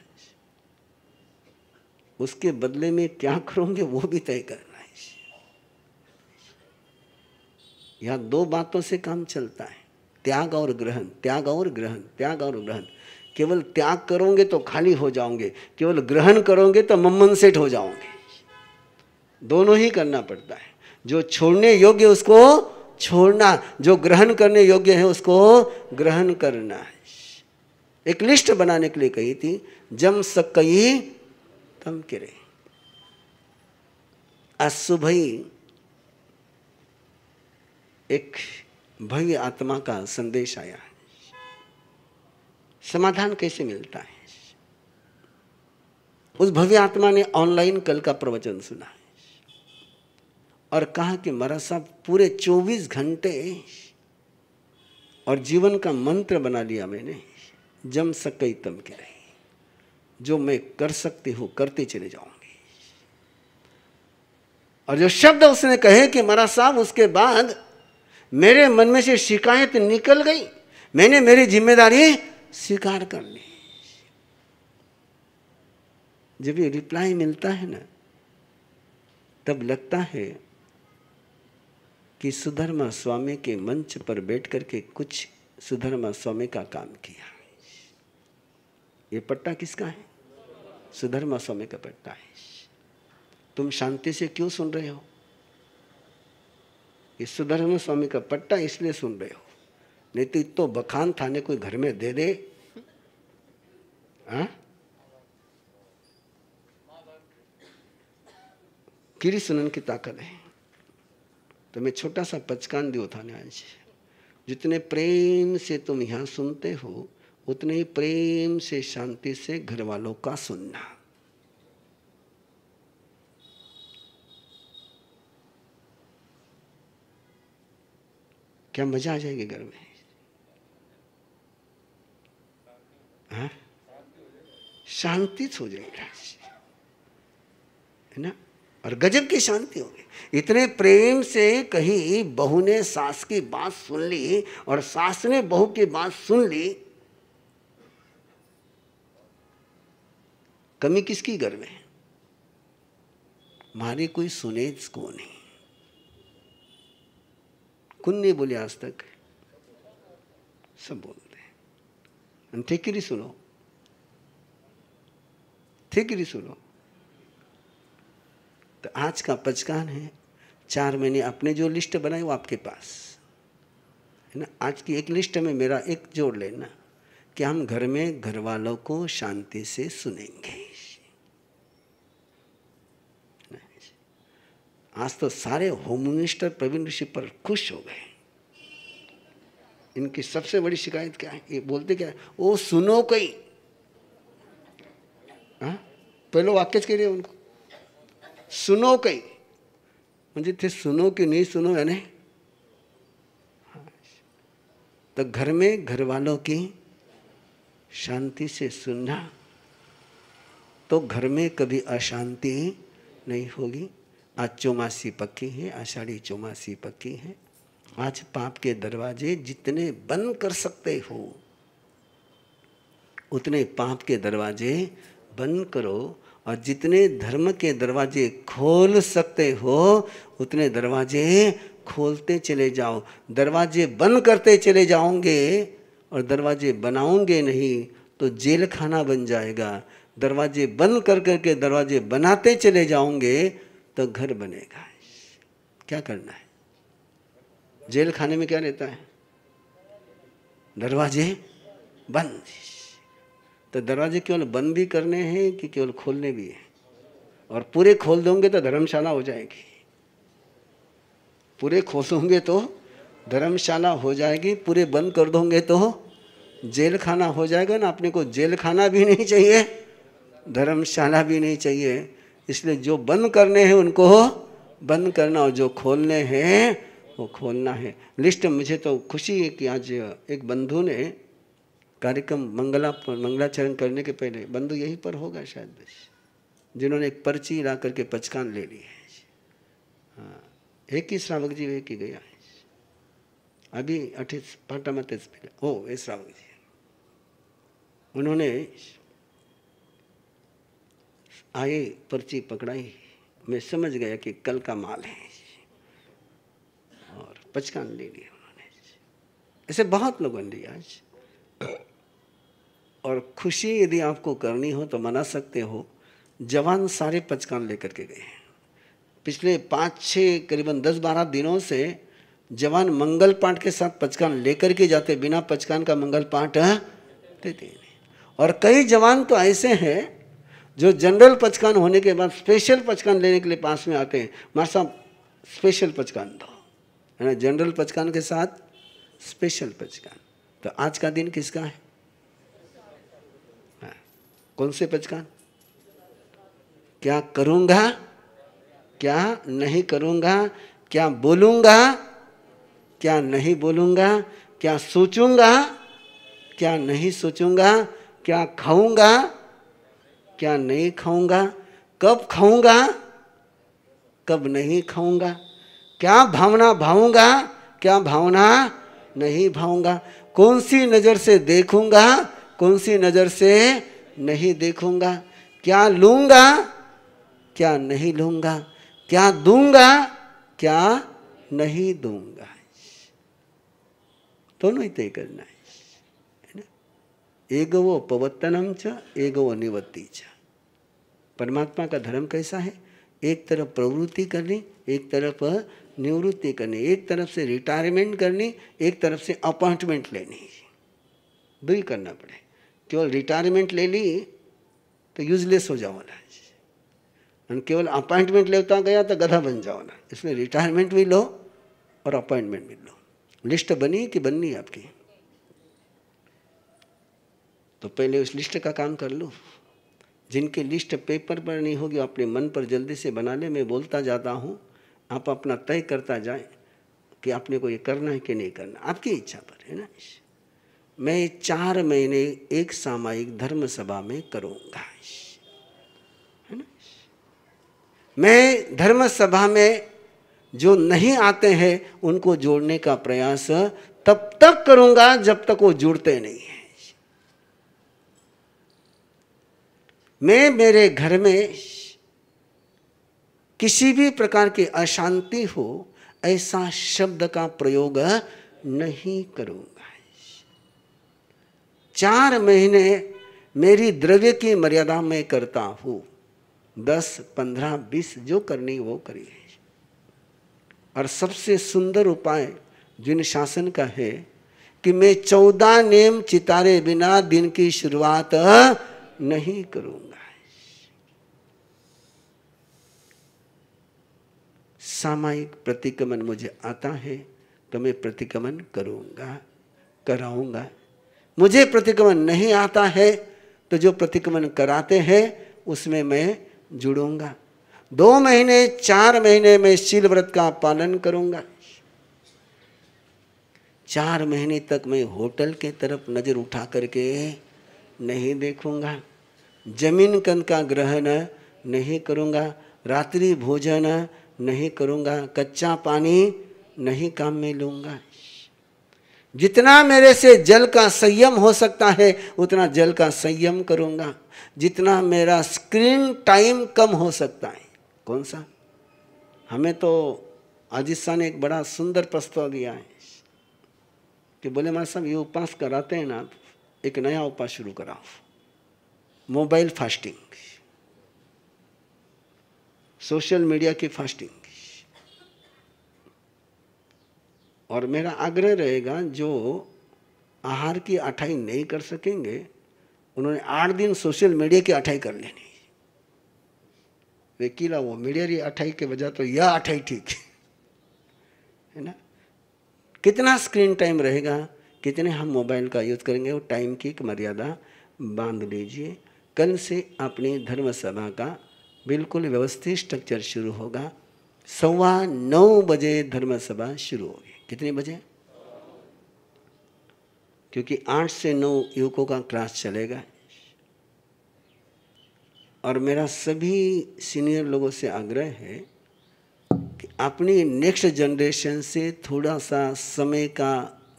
उसके बदले में क्या करोगे वो भी तय करना है यहां दो बातों से काम चलता है त्याग और ग्रहण त्याग और ग्रहण त्याग और ग्रहण केवल त्याग करोगे तो खाली हो जाओगे केवल ग्रहण करोगे तो मम्मन सेठ हो जाओगे दोनों ही करना पड़ता है जो छोड़ने योग्य उसको छोड़ना जो ग्रहण करने योग्य है उसको ग्रहण करना है एक लिस्ट बनाने के लिए कही थी जम सकई तम किरे आज सुबह एक भव्य आत्मा का संदेश आया है समाधान कैसे मिलता है उस भव्य आत्मा ने ऑनलाइन कल का प्रवचन सुना है और कहा कि महाराज साहब पूरे 24 घंटे और जीवन का मंत्र बना लिया मैंने जम सकई तम के रही जो मैं कर सकती हूँ करते चले जाऊंगी और जो शब्द उसने कहे कि महाराज साहब उसके बाद मेरे मन में से शिकायत निकल गई मैंने मेरी जिम्मेदारी स्वीकार कर ली जब ये रिप्लाई मिलता है ना तब लगता है कि सुधर्मा स्वामी के मंच पर बैठ करके कुछ सुधर्मा स्वामी का काम किया ये पट्टा किसका है सुधर्मा स्वामी का पट्टा है तुम शांति से क्यों सुन रहे हो ये सुधर्मा स्वामी का पट्टा इसलिए सुन रहे हो नहीं तो इतो बखान थाने कोई घर में दे दे हाँ किरी सुनन की ताकत है तो मैं छोटा सा पचकान उठाने आज जितने प्रेम से तुम यहाँ सुनते हो उतने ही प्रेम से शांति से घर वालों का सुनना क्या मजा आ जाएगी घर में हाँ? शांति हो जाएगा है ना और गजब की शांति होगी इतने प्रेम से कहीं बहू ने सास की बात सुन ली और सास ने बहू की बात सुन ली कमी किसकी घर में है मारे कोई सुने को नहीं कुन नहीं बोले आज तक सब बोलते हैं ही सुनो ही सुनो तो आज का पचकान है चार महीने अपने जो लिस्ट बनाई वो आपके पास है ना आज की एक लिस्ट में मेरा एक जोड़ लेना कि हम घर में घर वालों को शांति से सुनेंगे आज तो सारे होम मिनिस्टर प्रवीण ऋषि पर खुश हो गए इनकी सबसे बड़ी शिकायत क्या है ये बोलते क्या है ओ सुनो कई हाँ? पहले वाक्य रहे उनको सुनो कई म्हणजे ते सुनो की नहीं सुनो यानी तो घर में घर वालों की शांति से सुनना तो घर में कभी अशांति नहीं होगी आज चौमासी पक्की है आषाढ़ी चौमासी पक्की है आज पाप के दरवाजे जितने बंद कर सकते हो उतने पाप के दरवाजे बंद करो और जितने धर्म के दरवाजे खोल सकते हो उतने दरवाजे खोलते चले जाओ दरवाजे बंद करते चले जाओगे और दरवाजे बनाओगे नहीं तो जेल खाना बन जाएगा दरवाजे बंद कर करके दरवाजे बनाते चले जाओगे तो घर बनेगा क्या करना है जेल खाने में क्या रहता है दरवाजे बंद तो दरवाजे केवल बंद भी करने हैं कि केवल खोलने भी हैं और पूरे खोल दोगे तो धर्मशाला हो जाएगी पूरे खोलोगे तो धर्मशाला हो जाएगी पूरे बंद कर दोगे तो जेल खाना हो जाएगा ना अपने को जेल खाना भी नहीं चाहिए धर्मशाला भी नहीं चाहिए इसलिए जो बंद करने हैं उनको बंद करना और जो खोलने हैं वो खोलना है लिस्ट मुझे तो खुशी है कि आज एक बंधु ने कार्यक्रम मंगला मंगलाचरण करने के पहले बंधु यहीं पर होगा शायद जिन्होंने एक पर्ची ला करके पचकान ले ली है हाँ एक ही श्रावक जी एक ही गया है अभी अठी पाटा मत हो ये श्रावक जी उन्होंने आए पर्ची पकड़ाई मैं समझ गया कि कल का माल है और पचकान ले लिया उन्होंने ऐसे बहुत लोगों ने लिया आज और खुशी यदि आपको करनी हो तो मना सकते हो जवान सारे पचकान लेकर के गए हैं पिछले पाँच छः करीबन दस बारह दिनों से जवान मंगल पाठ के साथ पचकान लेकर के जाते बिना पचकान का मंगल पाठ हाँ, देते नहीं और कई जवान तो ऐसे हैं जो जनरल पचकान होने के बाद स्पेशल पचकान लेने के लिए पास में आते हैं मार साहब स्पेशल पचकान दो है ना जनरल पचकान के साथ स्पेशल पचकान तो आज का दिन किसका है कौन से पचकान क्या करूंगा क्या नहीं करूंगा क्या बोलूंगा क्या नहीं बोलूंगा क्या सोचूंगा क्या नहीं सोचूंगा क्या खाऊंगा क्या नहीं खाऊंगा कब खाऊंगा कब नहीं खाऊंगा क्या भावना भाऊंगा क्या भावना नहीं भाऊंगा कौन सी नज़र से देखूंगा कौन सी नज़र से नहीं देखूंगा क्या लूंगा क्या नहीं लूंगा क्या दूंगा क्या नहीं दूंगा दोनों ही तय करना है वो पवत्तनम च वो निवत्ति च परमात्मा का धर्म कैसा है एक तरफ प्रवृत्ति करनी एक तरफ निवृत्ति करनी एक तरफ से रिटायरमेंट करनी एक तरफ से अपॉइंटमेंट लेनी ही करना पड़े केवल रिटायरमेंट ले ली तो यूजलेस हो जाओ ना केवल अपॉइंटमेंट लेता गया तो गधा बन जाओ ना इसलिए रिटायरमेंट भी लो और अपॉइंटमेंट भी लो लिस्ट बनी कि बननी आपकी तो पहले उस लिस्ट का काम कर लो जिनकी लिस्ट पेपर पर नहीं होगी अपने मन पर जल्दी से बना ले मैं बोलता जाता हूँ आप अपना तय करता जाए कि आपने को ये करना है कि नहीं करना आपकी इच्छा पर है ना मैं चार महीने एक सामायिक धर्म सभा में करूंगा है ना मैं धर्म सभा में जो नहीं आते हैं उनको जोड़ने का प्रयास तब तक करूंगा जब तक वो जुड़ते नहीं है मैं मेरे घर में किसी भी प्रकार की अशांति हो ऐसा शब्द का प्रयोग नहीं करूंगा चार महीने मेरी द्रव्य की मर्यादा में करता हूं दस पंद्रह बीस जो करनी वो करिए और सबसे सुंदर उपाय जिन शासन का है कि मैं चौदह नेम चितारे बिना दिन की शुरुआत नहीं करूंगा सामायिक प्रतिक्रमण मुझे आता है तो मैं प्रतिक्रमण करूंगा कराऊंगा मुझे प्रतिक्रमण नहीं आता है तो जो प्रतिक्रमण कराते हैं उसमें मैं जुड़ूंगा दो महीने चार महीने में शील व्रत का पालन करूंगा चार महीने तक मैं होटल के तरफ नज़र उठा करके नहीं देखूंगा जमीन कन का ग्रहण नहीं करूंगा रात्रि भोजन नहीं करूंगा कच्चा पानी नहीं काम में लूंगा जितना मेरे से जल का संयम हो सकता है उतना जल का संयम करूंगा जितना मेरा स्क्रीन टाइम कम हो सकता है कौन सा हमें तो अजीत ने एक बड़ा सुंदर प्रस्ताव दिया है कि बोले मार साहब ये उपवास कराते हैं ना एक नया उपास शुरू कराओ मोबाइल फास्टिंग सोशल मीडिया की फास्टिंग और मेरा आग्रह रहेगा जो आहार की अठाई नहीं कर सकेंगे उन्होंने आठ दिन सोशल मीडिया की अठाई कर लेनी वकीला वो मीडिया की अठाई के बजाय तो यह अठाई ठीक है है ना कितना स्क्रीन टाइम रहेगा कितने हम मोबाइल का यूज़ करेंगे वो टाइम की एक मर्यादा बांध लीजिए कल से अपनी धर्म सभा का बिल्कुल व्यवस्थित स्ट्रक्चर शुरू होगा सवा नौ बजे धर्म सभा शुरू होगी कितने बजे क्योंकि आठ से नौ युवकों का क्लास चलेगा और मेरा सभी सीनियर लोगों से आग्रह है कि अपनी नेक्स्ट जनरेशन से थोड़ा सा समय का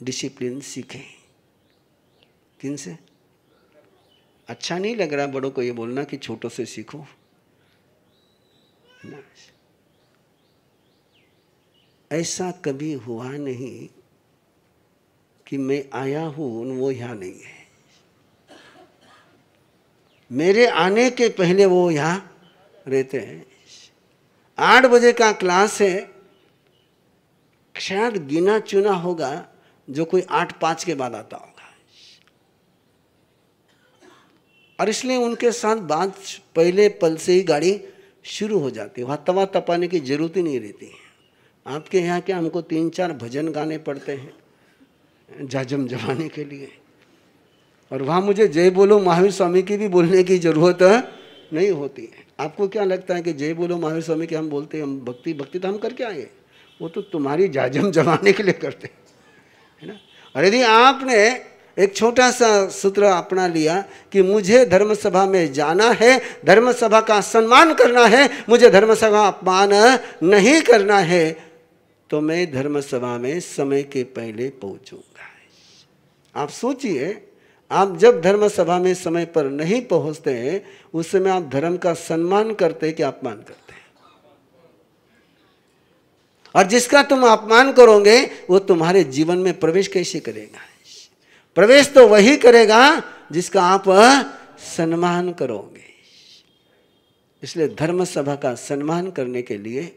डिसिप्लिन सीखें किन से अच्छा नहीं लग रहा बड़ों को ये बोलना कि छोटों से सीखो ऐसा कभी हुआ नहीं कि मैं आया हूँ वो यहाँ नहीं है मेरे आने के पहले वो यहाँ रहते हैं आठ बजे का क्लास है शायद गिना चुना होगा जो कोई आठ पाँच के बाद आता होगा और इसलिए उनके साथ बात पहले पल से ही गाड़ी शुरू हो जाती है वहाँ तवा तपाने की जरूरत ही नहीं रहती है आपके यहाँ क्या हमको तीन चार भजन गाने पड़ते हैं जाजम जमाने के लिए और वहाँ मुझे जय बोलो महावीर स्वामी की भी बोलने की ज़रूरत नहीं होती है आपको क्या लगता है कि जय बोलो महावीर स्वामी के हम बोलते हैं हम भक्ति भक्ति तो हम करके आए वो तो तुम्हारी जाजम जमाने के लिए करते हैं है ना और यदि आपने एक छोटा सा सूत्र अपना लिया कि मुझे धर्म सभा में जाना है धर्म सभा का सम्मान करना है मुझे धर्म सभा अपमान नहीं करना है तो मैं धर्म सभा में समय के पहले पहुंचूंगा आप सोचिए आप जब धर्म सभा में समय पर नहीं पहुंचते हैं उस समय आप धर्म का सम्मान करते हैं कि अपमान करते हैं और जिसका तुम अपमान करोगे वो तुम्हारे जीवन में प्रवेश कैसे करेगा प्रवेश तो वही करेगा जिसका आप सम्मान करोगे इसलिए धर्म सभा का सम्मान करने के लिए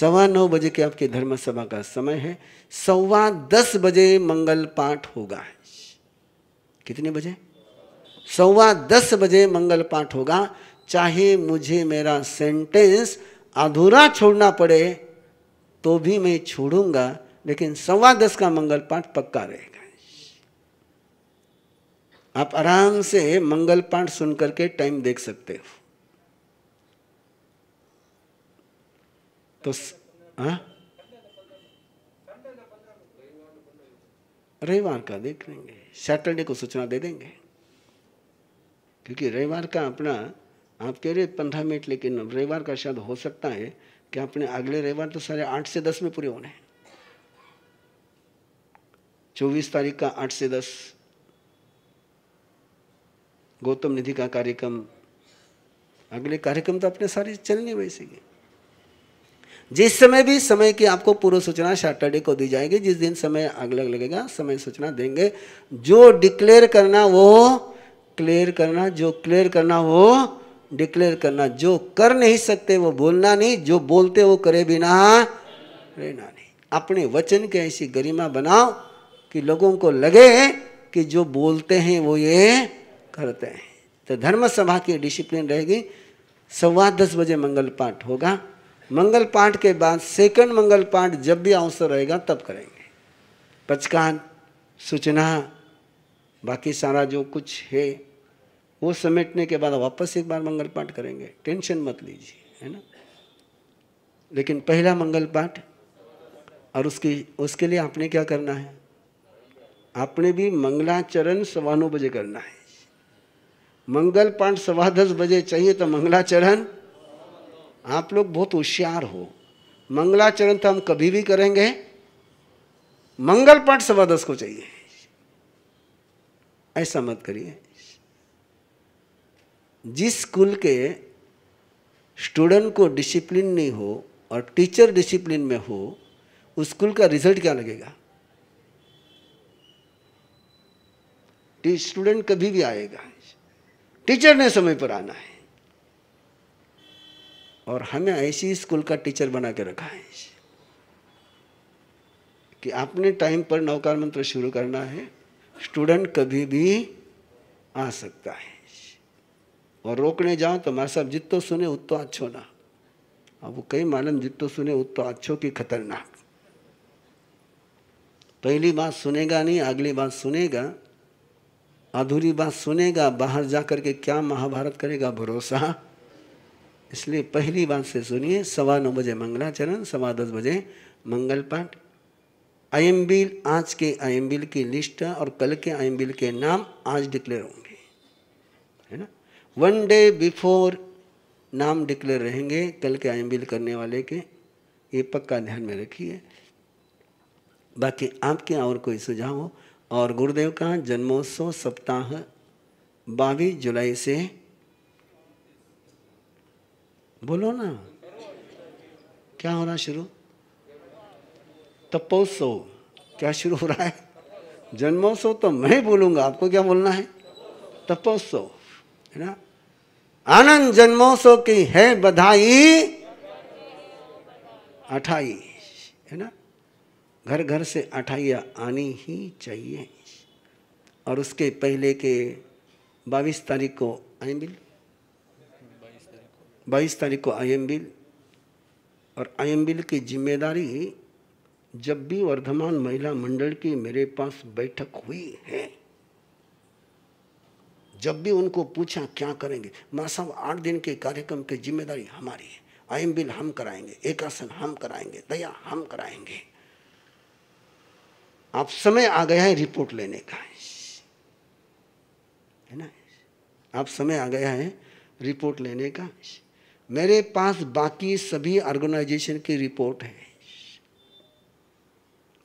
सवा नौ बजे के आपके धर्म सभा का समय है सवा दस बजे मंगल पाठ होगा कितने बजे सवा दस बजे मंगल पाठ होगा चाहे मुझे मेरा सेंटेंस अधूरा छोड़ना पड़े तो भी मैं छोड़ूंगा लेकिन सवा दस का मंगल पाठ पक्का रहेगा आप आराम से मंगल पाठ सुन करके टाइम देख सकते हो तस् रविवार का देख लेंगे सैटरडे को सूचना दे देंगे क्योंकि रविवार का अपना आप कह रहे पंद्रह मिनट लेकिन रविवार का शायद हो सकता है कि अपने अगले रविवार तो सारे आठ से दस में पूरे होने हैं चौबीस तारीख का आठ से दस गौतम निधि का कार्यक्रम अगले कार्यक्रम तो अपने सारे चलने वैसे ही जिस समय भी समय की आपको पूर्व सूचना सैटरडे को दी जाएगी जिस दिन समय अलग लगेगा समय सूचना देंगे जो डिक्लेयर करना वो क्लियर करना जो क्लियर करना वो डिक्लेयर करना जो कर नहीं सकते वो बोलना नहीं जो बोलते वो करे बिना रहना नहीं अपने वचन की ऐसी गरिमा बनाओ कि लोगों को लगे कि जो बोलते हैं वो ये करते हैं तो धर्म सभा की डिसिप्लिन रहेगी सवा दस बजे मंगल पाठ होगा मंगल पाठ के बाद सेकंड मंगल पाठ जब भी अवसर रहेगा तब करेंगे पचकान सूचना बाकी सारा जो कुछ है वो समेटने के बाद वापस एक बार मंगल पाठ करेंगे टेंशन मत लीजिए है ना लेकिन पहला मंगल पाठ और उसकी उसके लिए आपने क्या करना है आपने भी मंगलाचरण सवा नौ बजे करना है मंगल पाठ सवा दस बजे चाहिए तो मंगलाचरण आप लोग बहुत होशियार हो मंगलाचरण तो हम कभी भी करेंगे मंगल पाठ सवा दस को चाहिए ऐसा मत करिए जिस स्कूल के स्टूडेंट को डिसिप्लिन नहीं हो और टीचर डिसिप्लिन में हो उस स्कूल का रिजल्ट क्या लगेगा स्टूडेंट कभी भी आएगा टीचर ने समय पर आना है और हमें ऐसी स्कूल का टीचर बना के रखा है कि आपने टाइम पर नौकार मंत्र शुरू करना है स्टूडेंट कभी भी आ सकता है और रोकने जाओ तो मार साहब जितो सुने उतो अच्छो ना अब वो कई मालूम जितो सुने उतो अच्छो की खतरनाक पहली बात सुनेगा नहीं अगली बात सुनेगा अधूरी बात सुनेगा बाहर जा करके के क्या महाभारत करेगा भरोसा इसलिए पहली बात से सुनिए सवा नौ बजे मंगलाचरण सवा दस बजे मंगल पाठ आई एम बिल आज के आई एम बिल की लिस्ट और कल के आई एम बिल के नाम आज डिक्लेयर होंगे है ना वन डे बिफोर नाम डिक्लेयर रहेंगे कल के आई एम बिल करने वाले के ये पक्का ध्यान में रखिए बाकी आपके और कोई सुझाव हो और गुरुदेव का जन्मोत्सव सप्ताह बावीस जुलाई से बोलो ना क्या हो रहा शुरू तपोत्सव क्या शुरू हो रहा है जन्मोत्सव तो मैं बोलूंगा आपको क्या बोलना है तपोत्सव है ना आनंद जन्मोत्सव की है बधाई अठाई है ना घर घर से अठाइया आनी ही चाहिए और उसके पहले के बाईस तारीख को आई बिल बाईस तारीख को आई एम बिल और आई एम बिल की जिम्मेदारी जब भी वर्धमान महिला मंडल की मेरे पास बैठक हुई है जब भी उनको पूछा क्या करेंगे मां साहब आठ दिन के कार्यक्रम की जिम्मेदारी हमारी है आई बिल हम कराएंगे एक आसन हम कराएंगे दया हम कराएंगे आप समय आ गया है रिपोर्ट लेने का है ना आप समय आ गया है रिपोर्ट लेने का मेरे पास बाकी सभी ऑर्गेनाइजेशन की रिपोर्ट है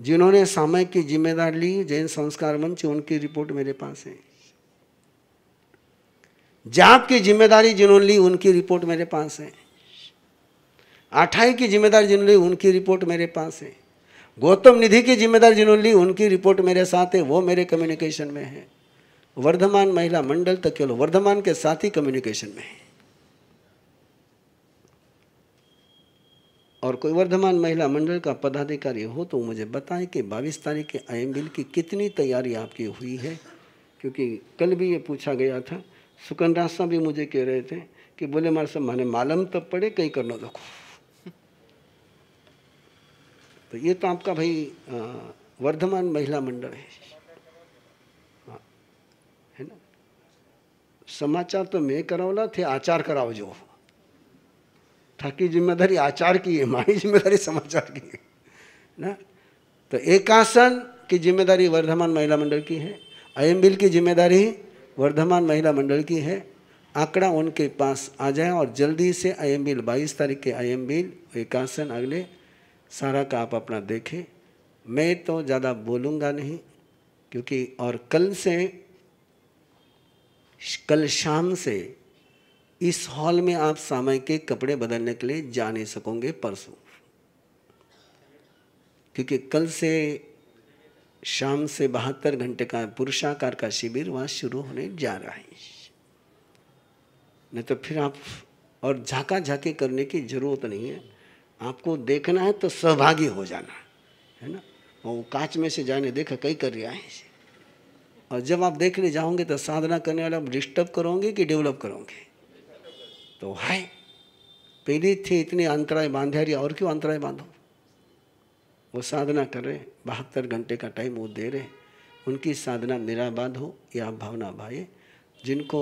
जिन्होंने समय की जिम्मेदारी ली जैन संस्कार मंच उनकी रिपोर्ट मेरे पास है जाप की जिम्मेदारी जिन्होंने ली उनकी रिपोर्ट मेरे पास है आठाई की जिम्मेदारी जिन्होंने ली उनकी रिपोर्ट मेरे पास है गौतम निधि की जिम्मेदारी जिन्होंने ली उनकी रिपोर्ट मेरे साथ है वो मेरे कम्युनिकेशन में है वर्धमान महिला मंडल तक केवल वर्धमान के साथ ही कम्युनिकेशन में है और कोई वर्धमान महिला मंडल का पदाधिकारी हो तो मुझे बताएं कि बाईस तारीख के आई बिल की कितनी तैयारी आपकी हुई है क्योंकि कल भी ये पूछा गया था सुकन्या साहब भी मुझे कह रहे थे कि बोले मार साहब मैंने मालूम तब पड़े कहीं करना देखो तो ये तो आपका भाई वर्धमान महिला मंडल है हाँ, है ना समाचार तो मैं करावला थे आचार कराओ जो की जिम्मेदारी आचार की है हमारी जिम्मेदारी समाचार की है ना तो एकासन की जिम्मेदारी वर्धमान महिला मंडल की है आई की जिम्मेदारी वर्धमान महिला मंडल की है आंकड़ा उनके पास आ जाए और जल्दी से आई एम बिल बाईस तारीख के आई एम बिल एकासन अगले सारा का आप अपना देखें मैं तो ज़्यादा बोलूँगा नहीं क्योंकि और कल से कल शाम से इस हॉल में आप समय के कपड़े बदलने के लिए जा नहीं सकोगे परसों क्योंकि कल से शाम से बहत्तर घंटे का पुरुषाकार का शिविर वहाँ शुरू होने जा रहा है नहीं तो फिर आप और झाका झाके करने की ज़रूरत नहीं है आपको देखना है तो सहभागी हो जाना है ना वो कांच में से जाने देखा कई कर रहा है और जब आप देखने जाओगे तो साधना करने वाले आप डिस्टर्ब करोगे कि डेवलप करोगे तो हाय पीड़ित थी इतने अंतराय बांधे रही और क्यों अंतराय बांधो वो साधना कर रहे बहत्तर घंटे का टाइम वो दे रहे उनकी साधना निराबाद हो या भावना भाई जिनको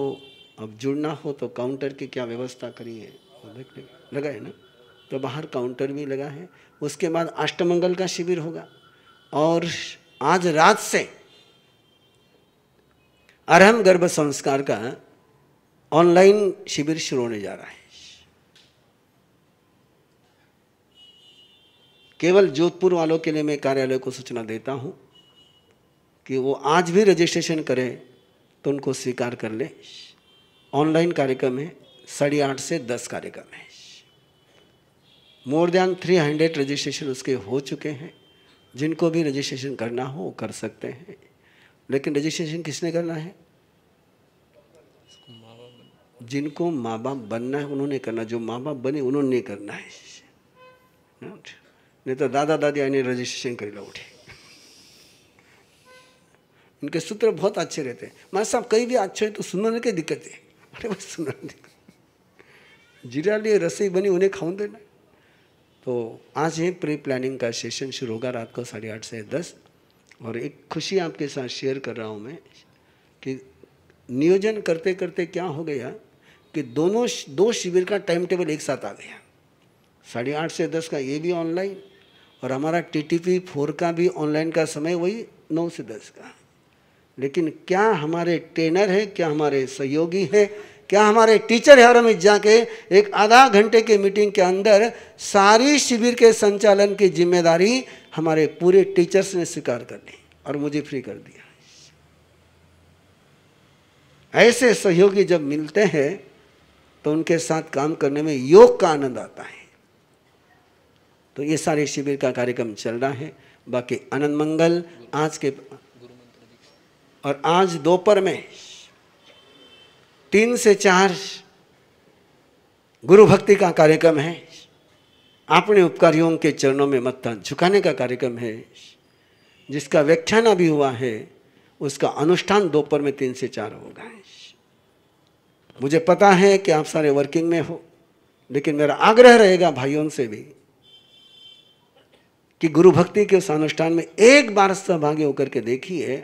अब जुड़ना हो तो काउंटर की क्या व्यवस्था करी है वो देखने लगा है ना तो बाहर काउंटर भी लगा है उसके बाद अष्टमंगल का शिविर होगा और आज रात से अरहम गर्भ संस्कार का ऑनलाइन शिविर शुरू होने जा रहा है केवल जोधपुर वालों के लिए मैं कार्यालय को सूचना देता हूं कि वो आज भी रजिस्ट्रेशन करें तो उनको स्वीकार कर लें ऑनलाइन कार्यक्रम है साढ़े आठ से दस कार्यक्रम है more than three hundred registration उसके हो चुके हैं जिनको भी रजिस्ट्रेशन करना हो वो कर सकते हैं लेकिन रजिस्ट्रेशन किसने करना है जिनको माँ बाप बनना है उन्होंने करना जो माँ बाप बने उन्होंने करना है नहीं तो दादा दादी आने रजिस्ट्रेशन लो उठे उनके सूत्र बहुत अच्छे रहते हैं माँ साहब कहीं भी अच्छे हैं तो सुनने की दिक्कत है अरे बस सुनने दिक्कत जीरा लिए रसोई बनी उन्हें खाऊ देना तो, तो आज ये प्री प्लानिंग का सेशन शुरू होगा रात को साढ़े आठ से दस और एक खुशी आपके साथ शेयर कर रहा हूँ मैं कि नियोजन करते करते क्या हो गया कि दोनों दो शिविर का टाइम टेबल एक साथ आ गया साढ़े आठ से दस का ये भी ऑनलाइन और हमारा टी टी पी फोर का भी ऑनलाइन का समय वही नौ से दस का लेकिन क्या हमारे ट्रेनर हैं क्या हमारे सहयोगी हैं क्या हमारे टीचर है और हम जाके एक आधा घंटे के मीटिंग के अंदर सारी शिविर के संचालन की जिम्मेदारी हमारे पूरे टीचर्स ने स्वीकार कर ली और मुझे फ्री कर दिया ऐसे सहयोगी जब मिलते हैं तो उनके साथ काम करने में योग का आनंद आता है तो ये सारे शिविर का कार्यक्रम चल रहा है बाकी आनंद मंगल आज के और आज दोपहर में तीन से चार गुरु भक्ति का कार्यक्रम है अपने उपकारियों के चरणों में मत्था झुकाने का कार्यक्रम है जिसका व्याख्यान अभी हुआ है उसका अनुष्ठान दोपहर में तीन से चार होगा मुझे पता है कि आप सारे वर्किंग में हो लेकिन मेरा आग्रह रहेगा भाइयों से भी कि गुरु भक्ति के उस अनुष्ठान में एक बार सहभागी होकर के देखिए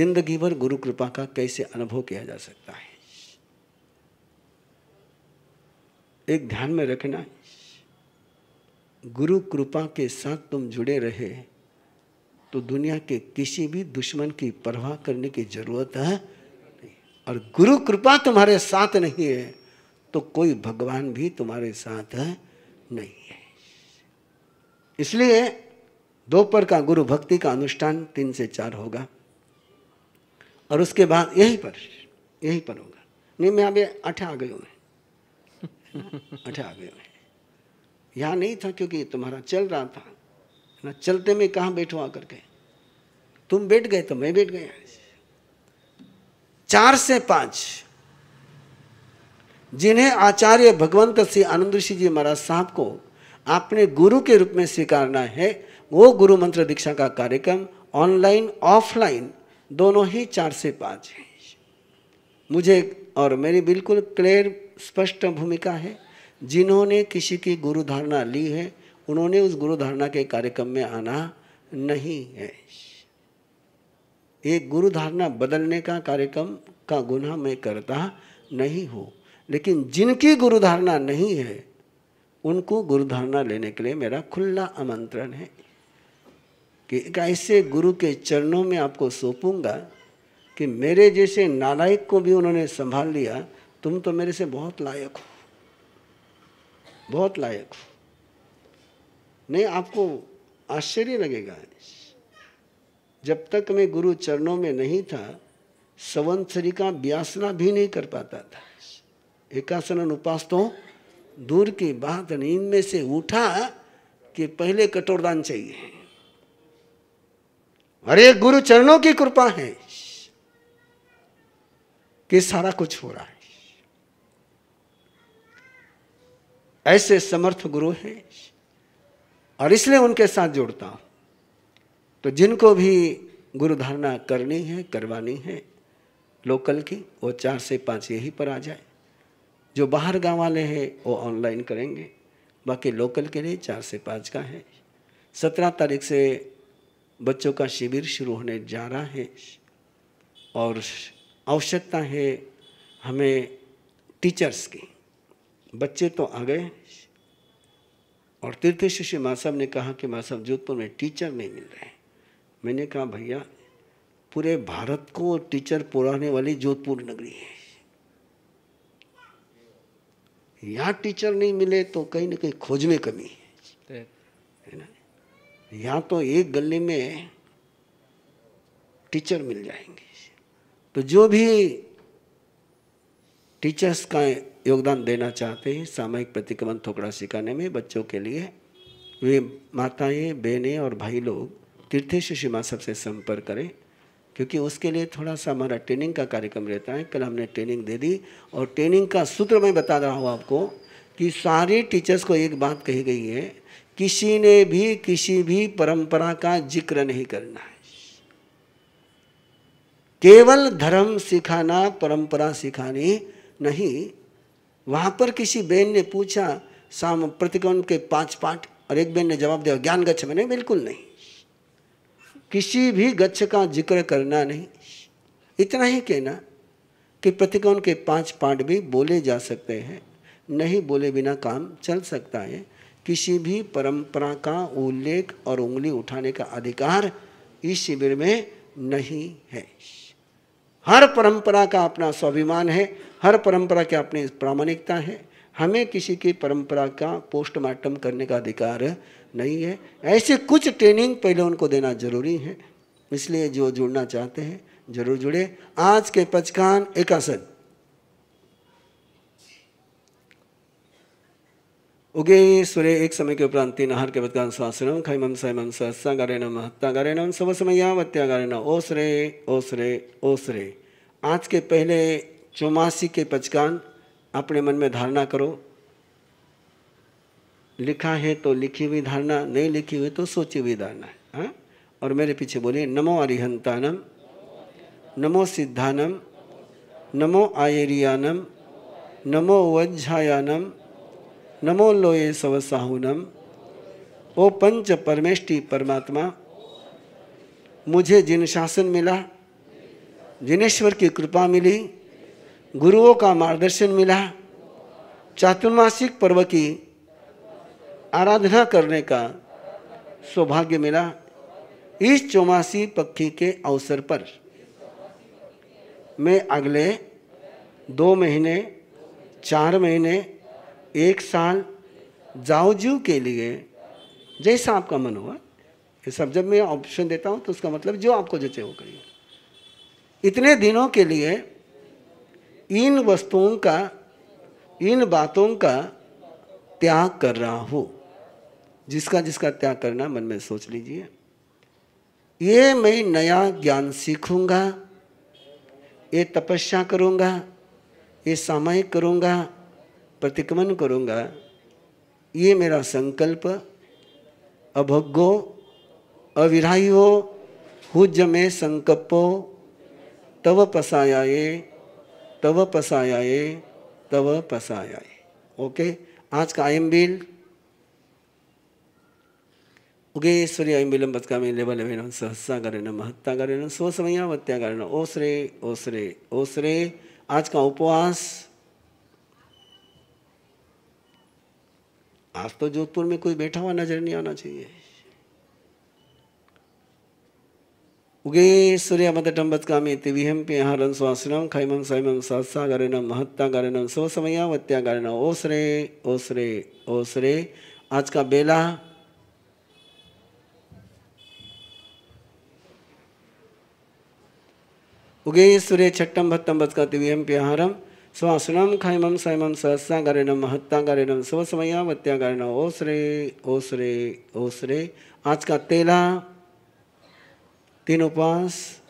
जिंदगी भर गुरु कृपा का कैसे अनुभव किया जा सकता है एक ध्यान में रखना गुरु कृपा के साथ तुम जुड़े रहे तो दुनिया के किसी भी दुश्मन की परवाह करने की जरूरत है और गुरु कृपा तुम्हारे साथ नहीं है तो कोई भगवान भी तुम्हारे साथ नहीं है इसलिए दोपहर का गुरु भक्ति का अनुष्ठान तीन से चार होगा और उसके बाद यहीं पर यहीं पर होगा नहीं मैं अभी अठे आ गई हूँ अठे आ गई हूँ यहाँ नहीं था क्योंकि तुम्हारा चल रहा था ना चलते में कहाँ बैठो आकर के तुम बैठ गए तो मैं बैठ गया चार से पाँच जिन्हें आचार्य भगवंत श्री आनंद ऋषि जी महाराज साहब को आपने गुरु के रूप में स्वीकारना है वो गुरु मंत्र दीक्षा का कार्यक्रम ऑनलाइन ऑफलाइन दोनों ही चार से पाँच है मुझे और मेरी बिल्कुल क्लियर स्पष्ट भूमिका है जिन्होंने किसी की गुरु धारणा ली है उन्होंने उस गुरु धारणा के कार्यक्रम में आना नहीं है एक गुरु धारणा बदलने का कार्यक्रम का गुना मैं करता नहीं हूँ लेकिन जिनकी गुरु धारणा नहीं है उनको गुरु धारणा लेने के लिए मेरा खुला आमंत्रण है कि ऐसे गुरु के चरणों में आपको सौंपूंगा कि मेरे जैसे नालायक को भी उन्होंने संभाल लिया तुम तो मेरे से बहुत लायक हो बहुत लायक हो नहीं आपको आश्चर्य लगेगा जब तक मैं गुरु चरणों में नहीं था संवंसरी का व्यासना भी नहीं कर पाता था एकासन उपास तो दूर की बात नींद में से उठा कि पहले कठोरदान चाहिए अरे गुरु चरणों की कृपा है कि सारा कुछ हो रहा है ऐसे समर्थ गुरु हैं और इसलिए उनके साथ जुड़ता हूं तो जिनको भी गुरु धारणा करनी है करवानी है लोकल की वो चार से पाँच यहीं पर आ जाए जो बाहर गांव वाले हैं वो ऑनलाइन करेंगे बाकी लोकल के लिए चार से पाँच का है सत्रह तारीख से बच्चों का शिविर शुरू होने जा रहा है और आवश्यकता है हमें टीचर्स की बच्चे तो आ गए और तीर्थ शिष्य माँ साहब ने कहा कि माँ साहब जोधपुर में टीचर नहीं मिल रहे मैंने कहा भैया पूरे भारत को टीचर पुराने वाली जोधपुर नगरी है यहाँ टीचर नहीं मिले तो कहीं ना कहीं खोज में कमी है ना यहाँ तो एक गली में टीचर मिल जाएंगे तो जो भी टीचर्स का योगदान देना चाहते हैं सामयिक प्रतिक्रमण थोकड़ा सिखाने में बच्चों के लिए वे माताएं बहनें और भाई लोग तीर्थेश शिमा सबसे संपर्क करें क्योंकि उसके लिए थोड़ा सा हमारा ट्रेनिंग का कार्यक्रम रहता है कल हमने ट्रेनिंग दे दी और ट्रेनिंग का सूत्र मैं बता रहा हूँ आपको कि सारे टीचर्स को एक बात कही गई है किसी ने भी किसी भी परंपरा का जिक्र नहीं करना है केवल धर्म सिखाना परंपरा सिखानी नहीं वहाँ पर किसी बहन ने पूछा साम प्रतिक्रम के पांच पाठ और एक बहन ने जवाब दिया ज्ञान गच्छ मैंने बिल्कुल नहीं किसी भी गच्छ का जिक्र करना नहीं इतना ही कहना कि प्रतिकोण के पांच पाठ भी बोले जा सकते हैं नहीं बोले बिना काम चल सकता है किसी भी परंपरा का उल्लेख और उंगली उठाने का अधिकार इस शिविर में नहीं है हर परंपरा का अपना स्वाभिमान है हर परंपरा की अपनी प्रामाणिकता है हमें किसी की परंपरा का पोस्टमार्टम करने का अधिकार नहीं है ऐसे कुछ ट्रेनिंग पहले उनको देना जरूरी है इसलिए जो जुड़ना चाहते हैं जरूर जुड़े आज के पचकान एकासन उगे सूर्य एक समय के उपरांत तीन आहार के बदकान स्वासन खय मम मम सहसा गारे नम हत्ता गारे नम सब समया वत्या गारे न ओसरे ओसरे ओसरे आज के पहले चौमासी के पचकान अपने मन में धारणा करो लिखा है तो लिखी हुई धारणा नहीं लिखी हुई तो सोची हुई धारणा है हा? और मेरे पीछे बोलिए नमो अरिहंतानम नमो सिद्धानम नमो आयरियानम नमो वज्झायानम नमो लोये सवसाहुनम ओ पंच परमेष्टि परमात्मा मुझे जिन शासन मिला जिनेश्वर की कृपा मिली गुरुओं का मार्गदर्शन मिला चातुर्मासिक पर्व की आराधना करने का सौभाग्य मिला इस चौमासी पक्षी के अवसर पर मैं अगले दो महीने चार महीने एक साल जाऊजू के लिए जैसा आपका मन हुआ ये सब जब मैं ऑप्शन देता हूँ तो उसका मतलब जो आपको जचे वो करिए इतने दिनों के लिए इन वस्तुओं का इन बातों का त्याग कर रहा हूँ जिसका जिसका त्याग करना मन में सोच लीजिए ये मैं नया ज्ञान सीखूंगा ये तपस्या करूंगा ये सामायिक करूंगा प्रतिक्रमण करूंगा ये मेरा संकल्प अभोग्यो हो हुज में संकल्पो तव पसायाए तव पसायाए तव पसायाए ओके आज का आई एम बिल उगेश्वरी ऐम्बिलम बतकामी लेबलेवेन सहसा करेन महत्ता करेन स्वसमया वत्या करेन ओसरे ओसरे ओसरे आज का उपवास आज तो जोधपुर में कोई बैठा हुआ नजर नहीं आना चाहिए उगे सूर्य मदटम बदकामी तिविहम पे हरन स्वासनम खैमम सैमम सात्सा गरणम महत्ता गरणम स्वसमया वत्या गरण ओसरे ओसरे ओसरे आज का बेला उगे सूर्य छट्टम भत्तम भत्का दिव्यम प्यहारम स्वासुनम खैमम सैमम सहस्रागारिणम महत्तागारिणम स्व समया वत्यागारिण ओ श्रे ओ श्रे ओ श्रे आज का तेला तीन उपास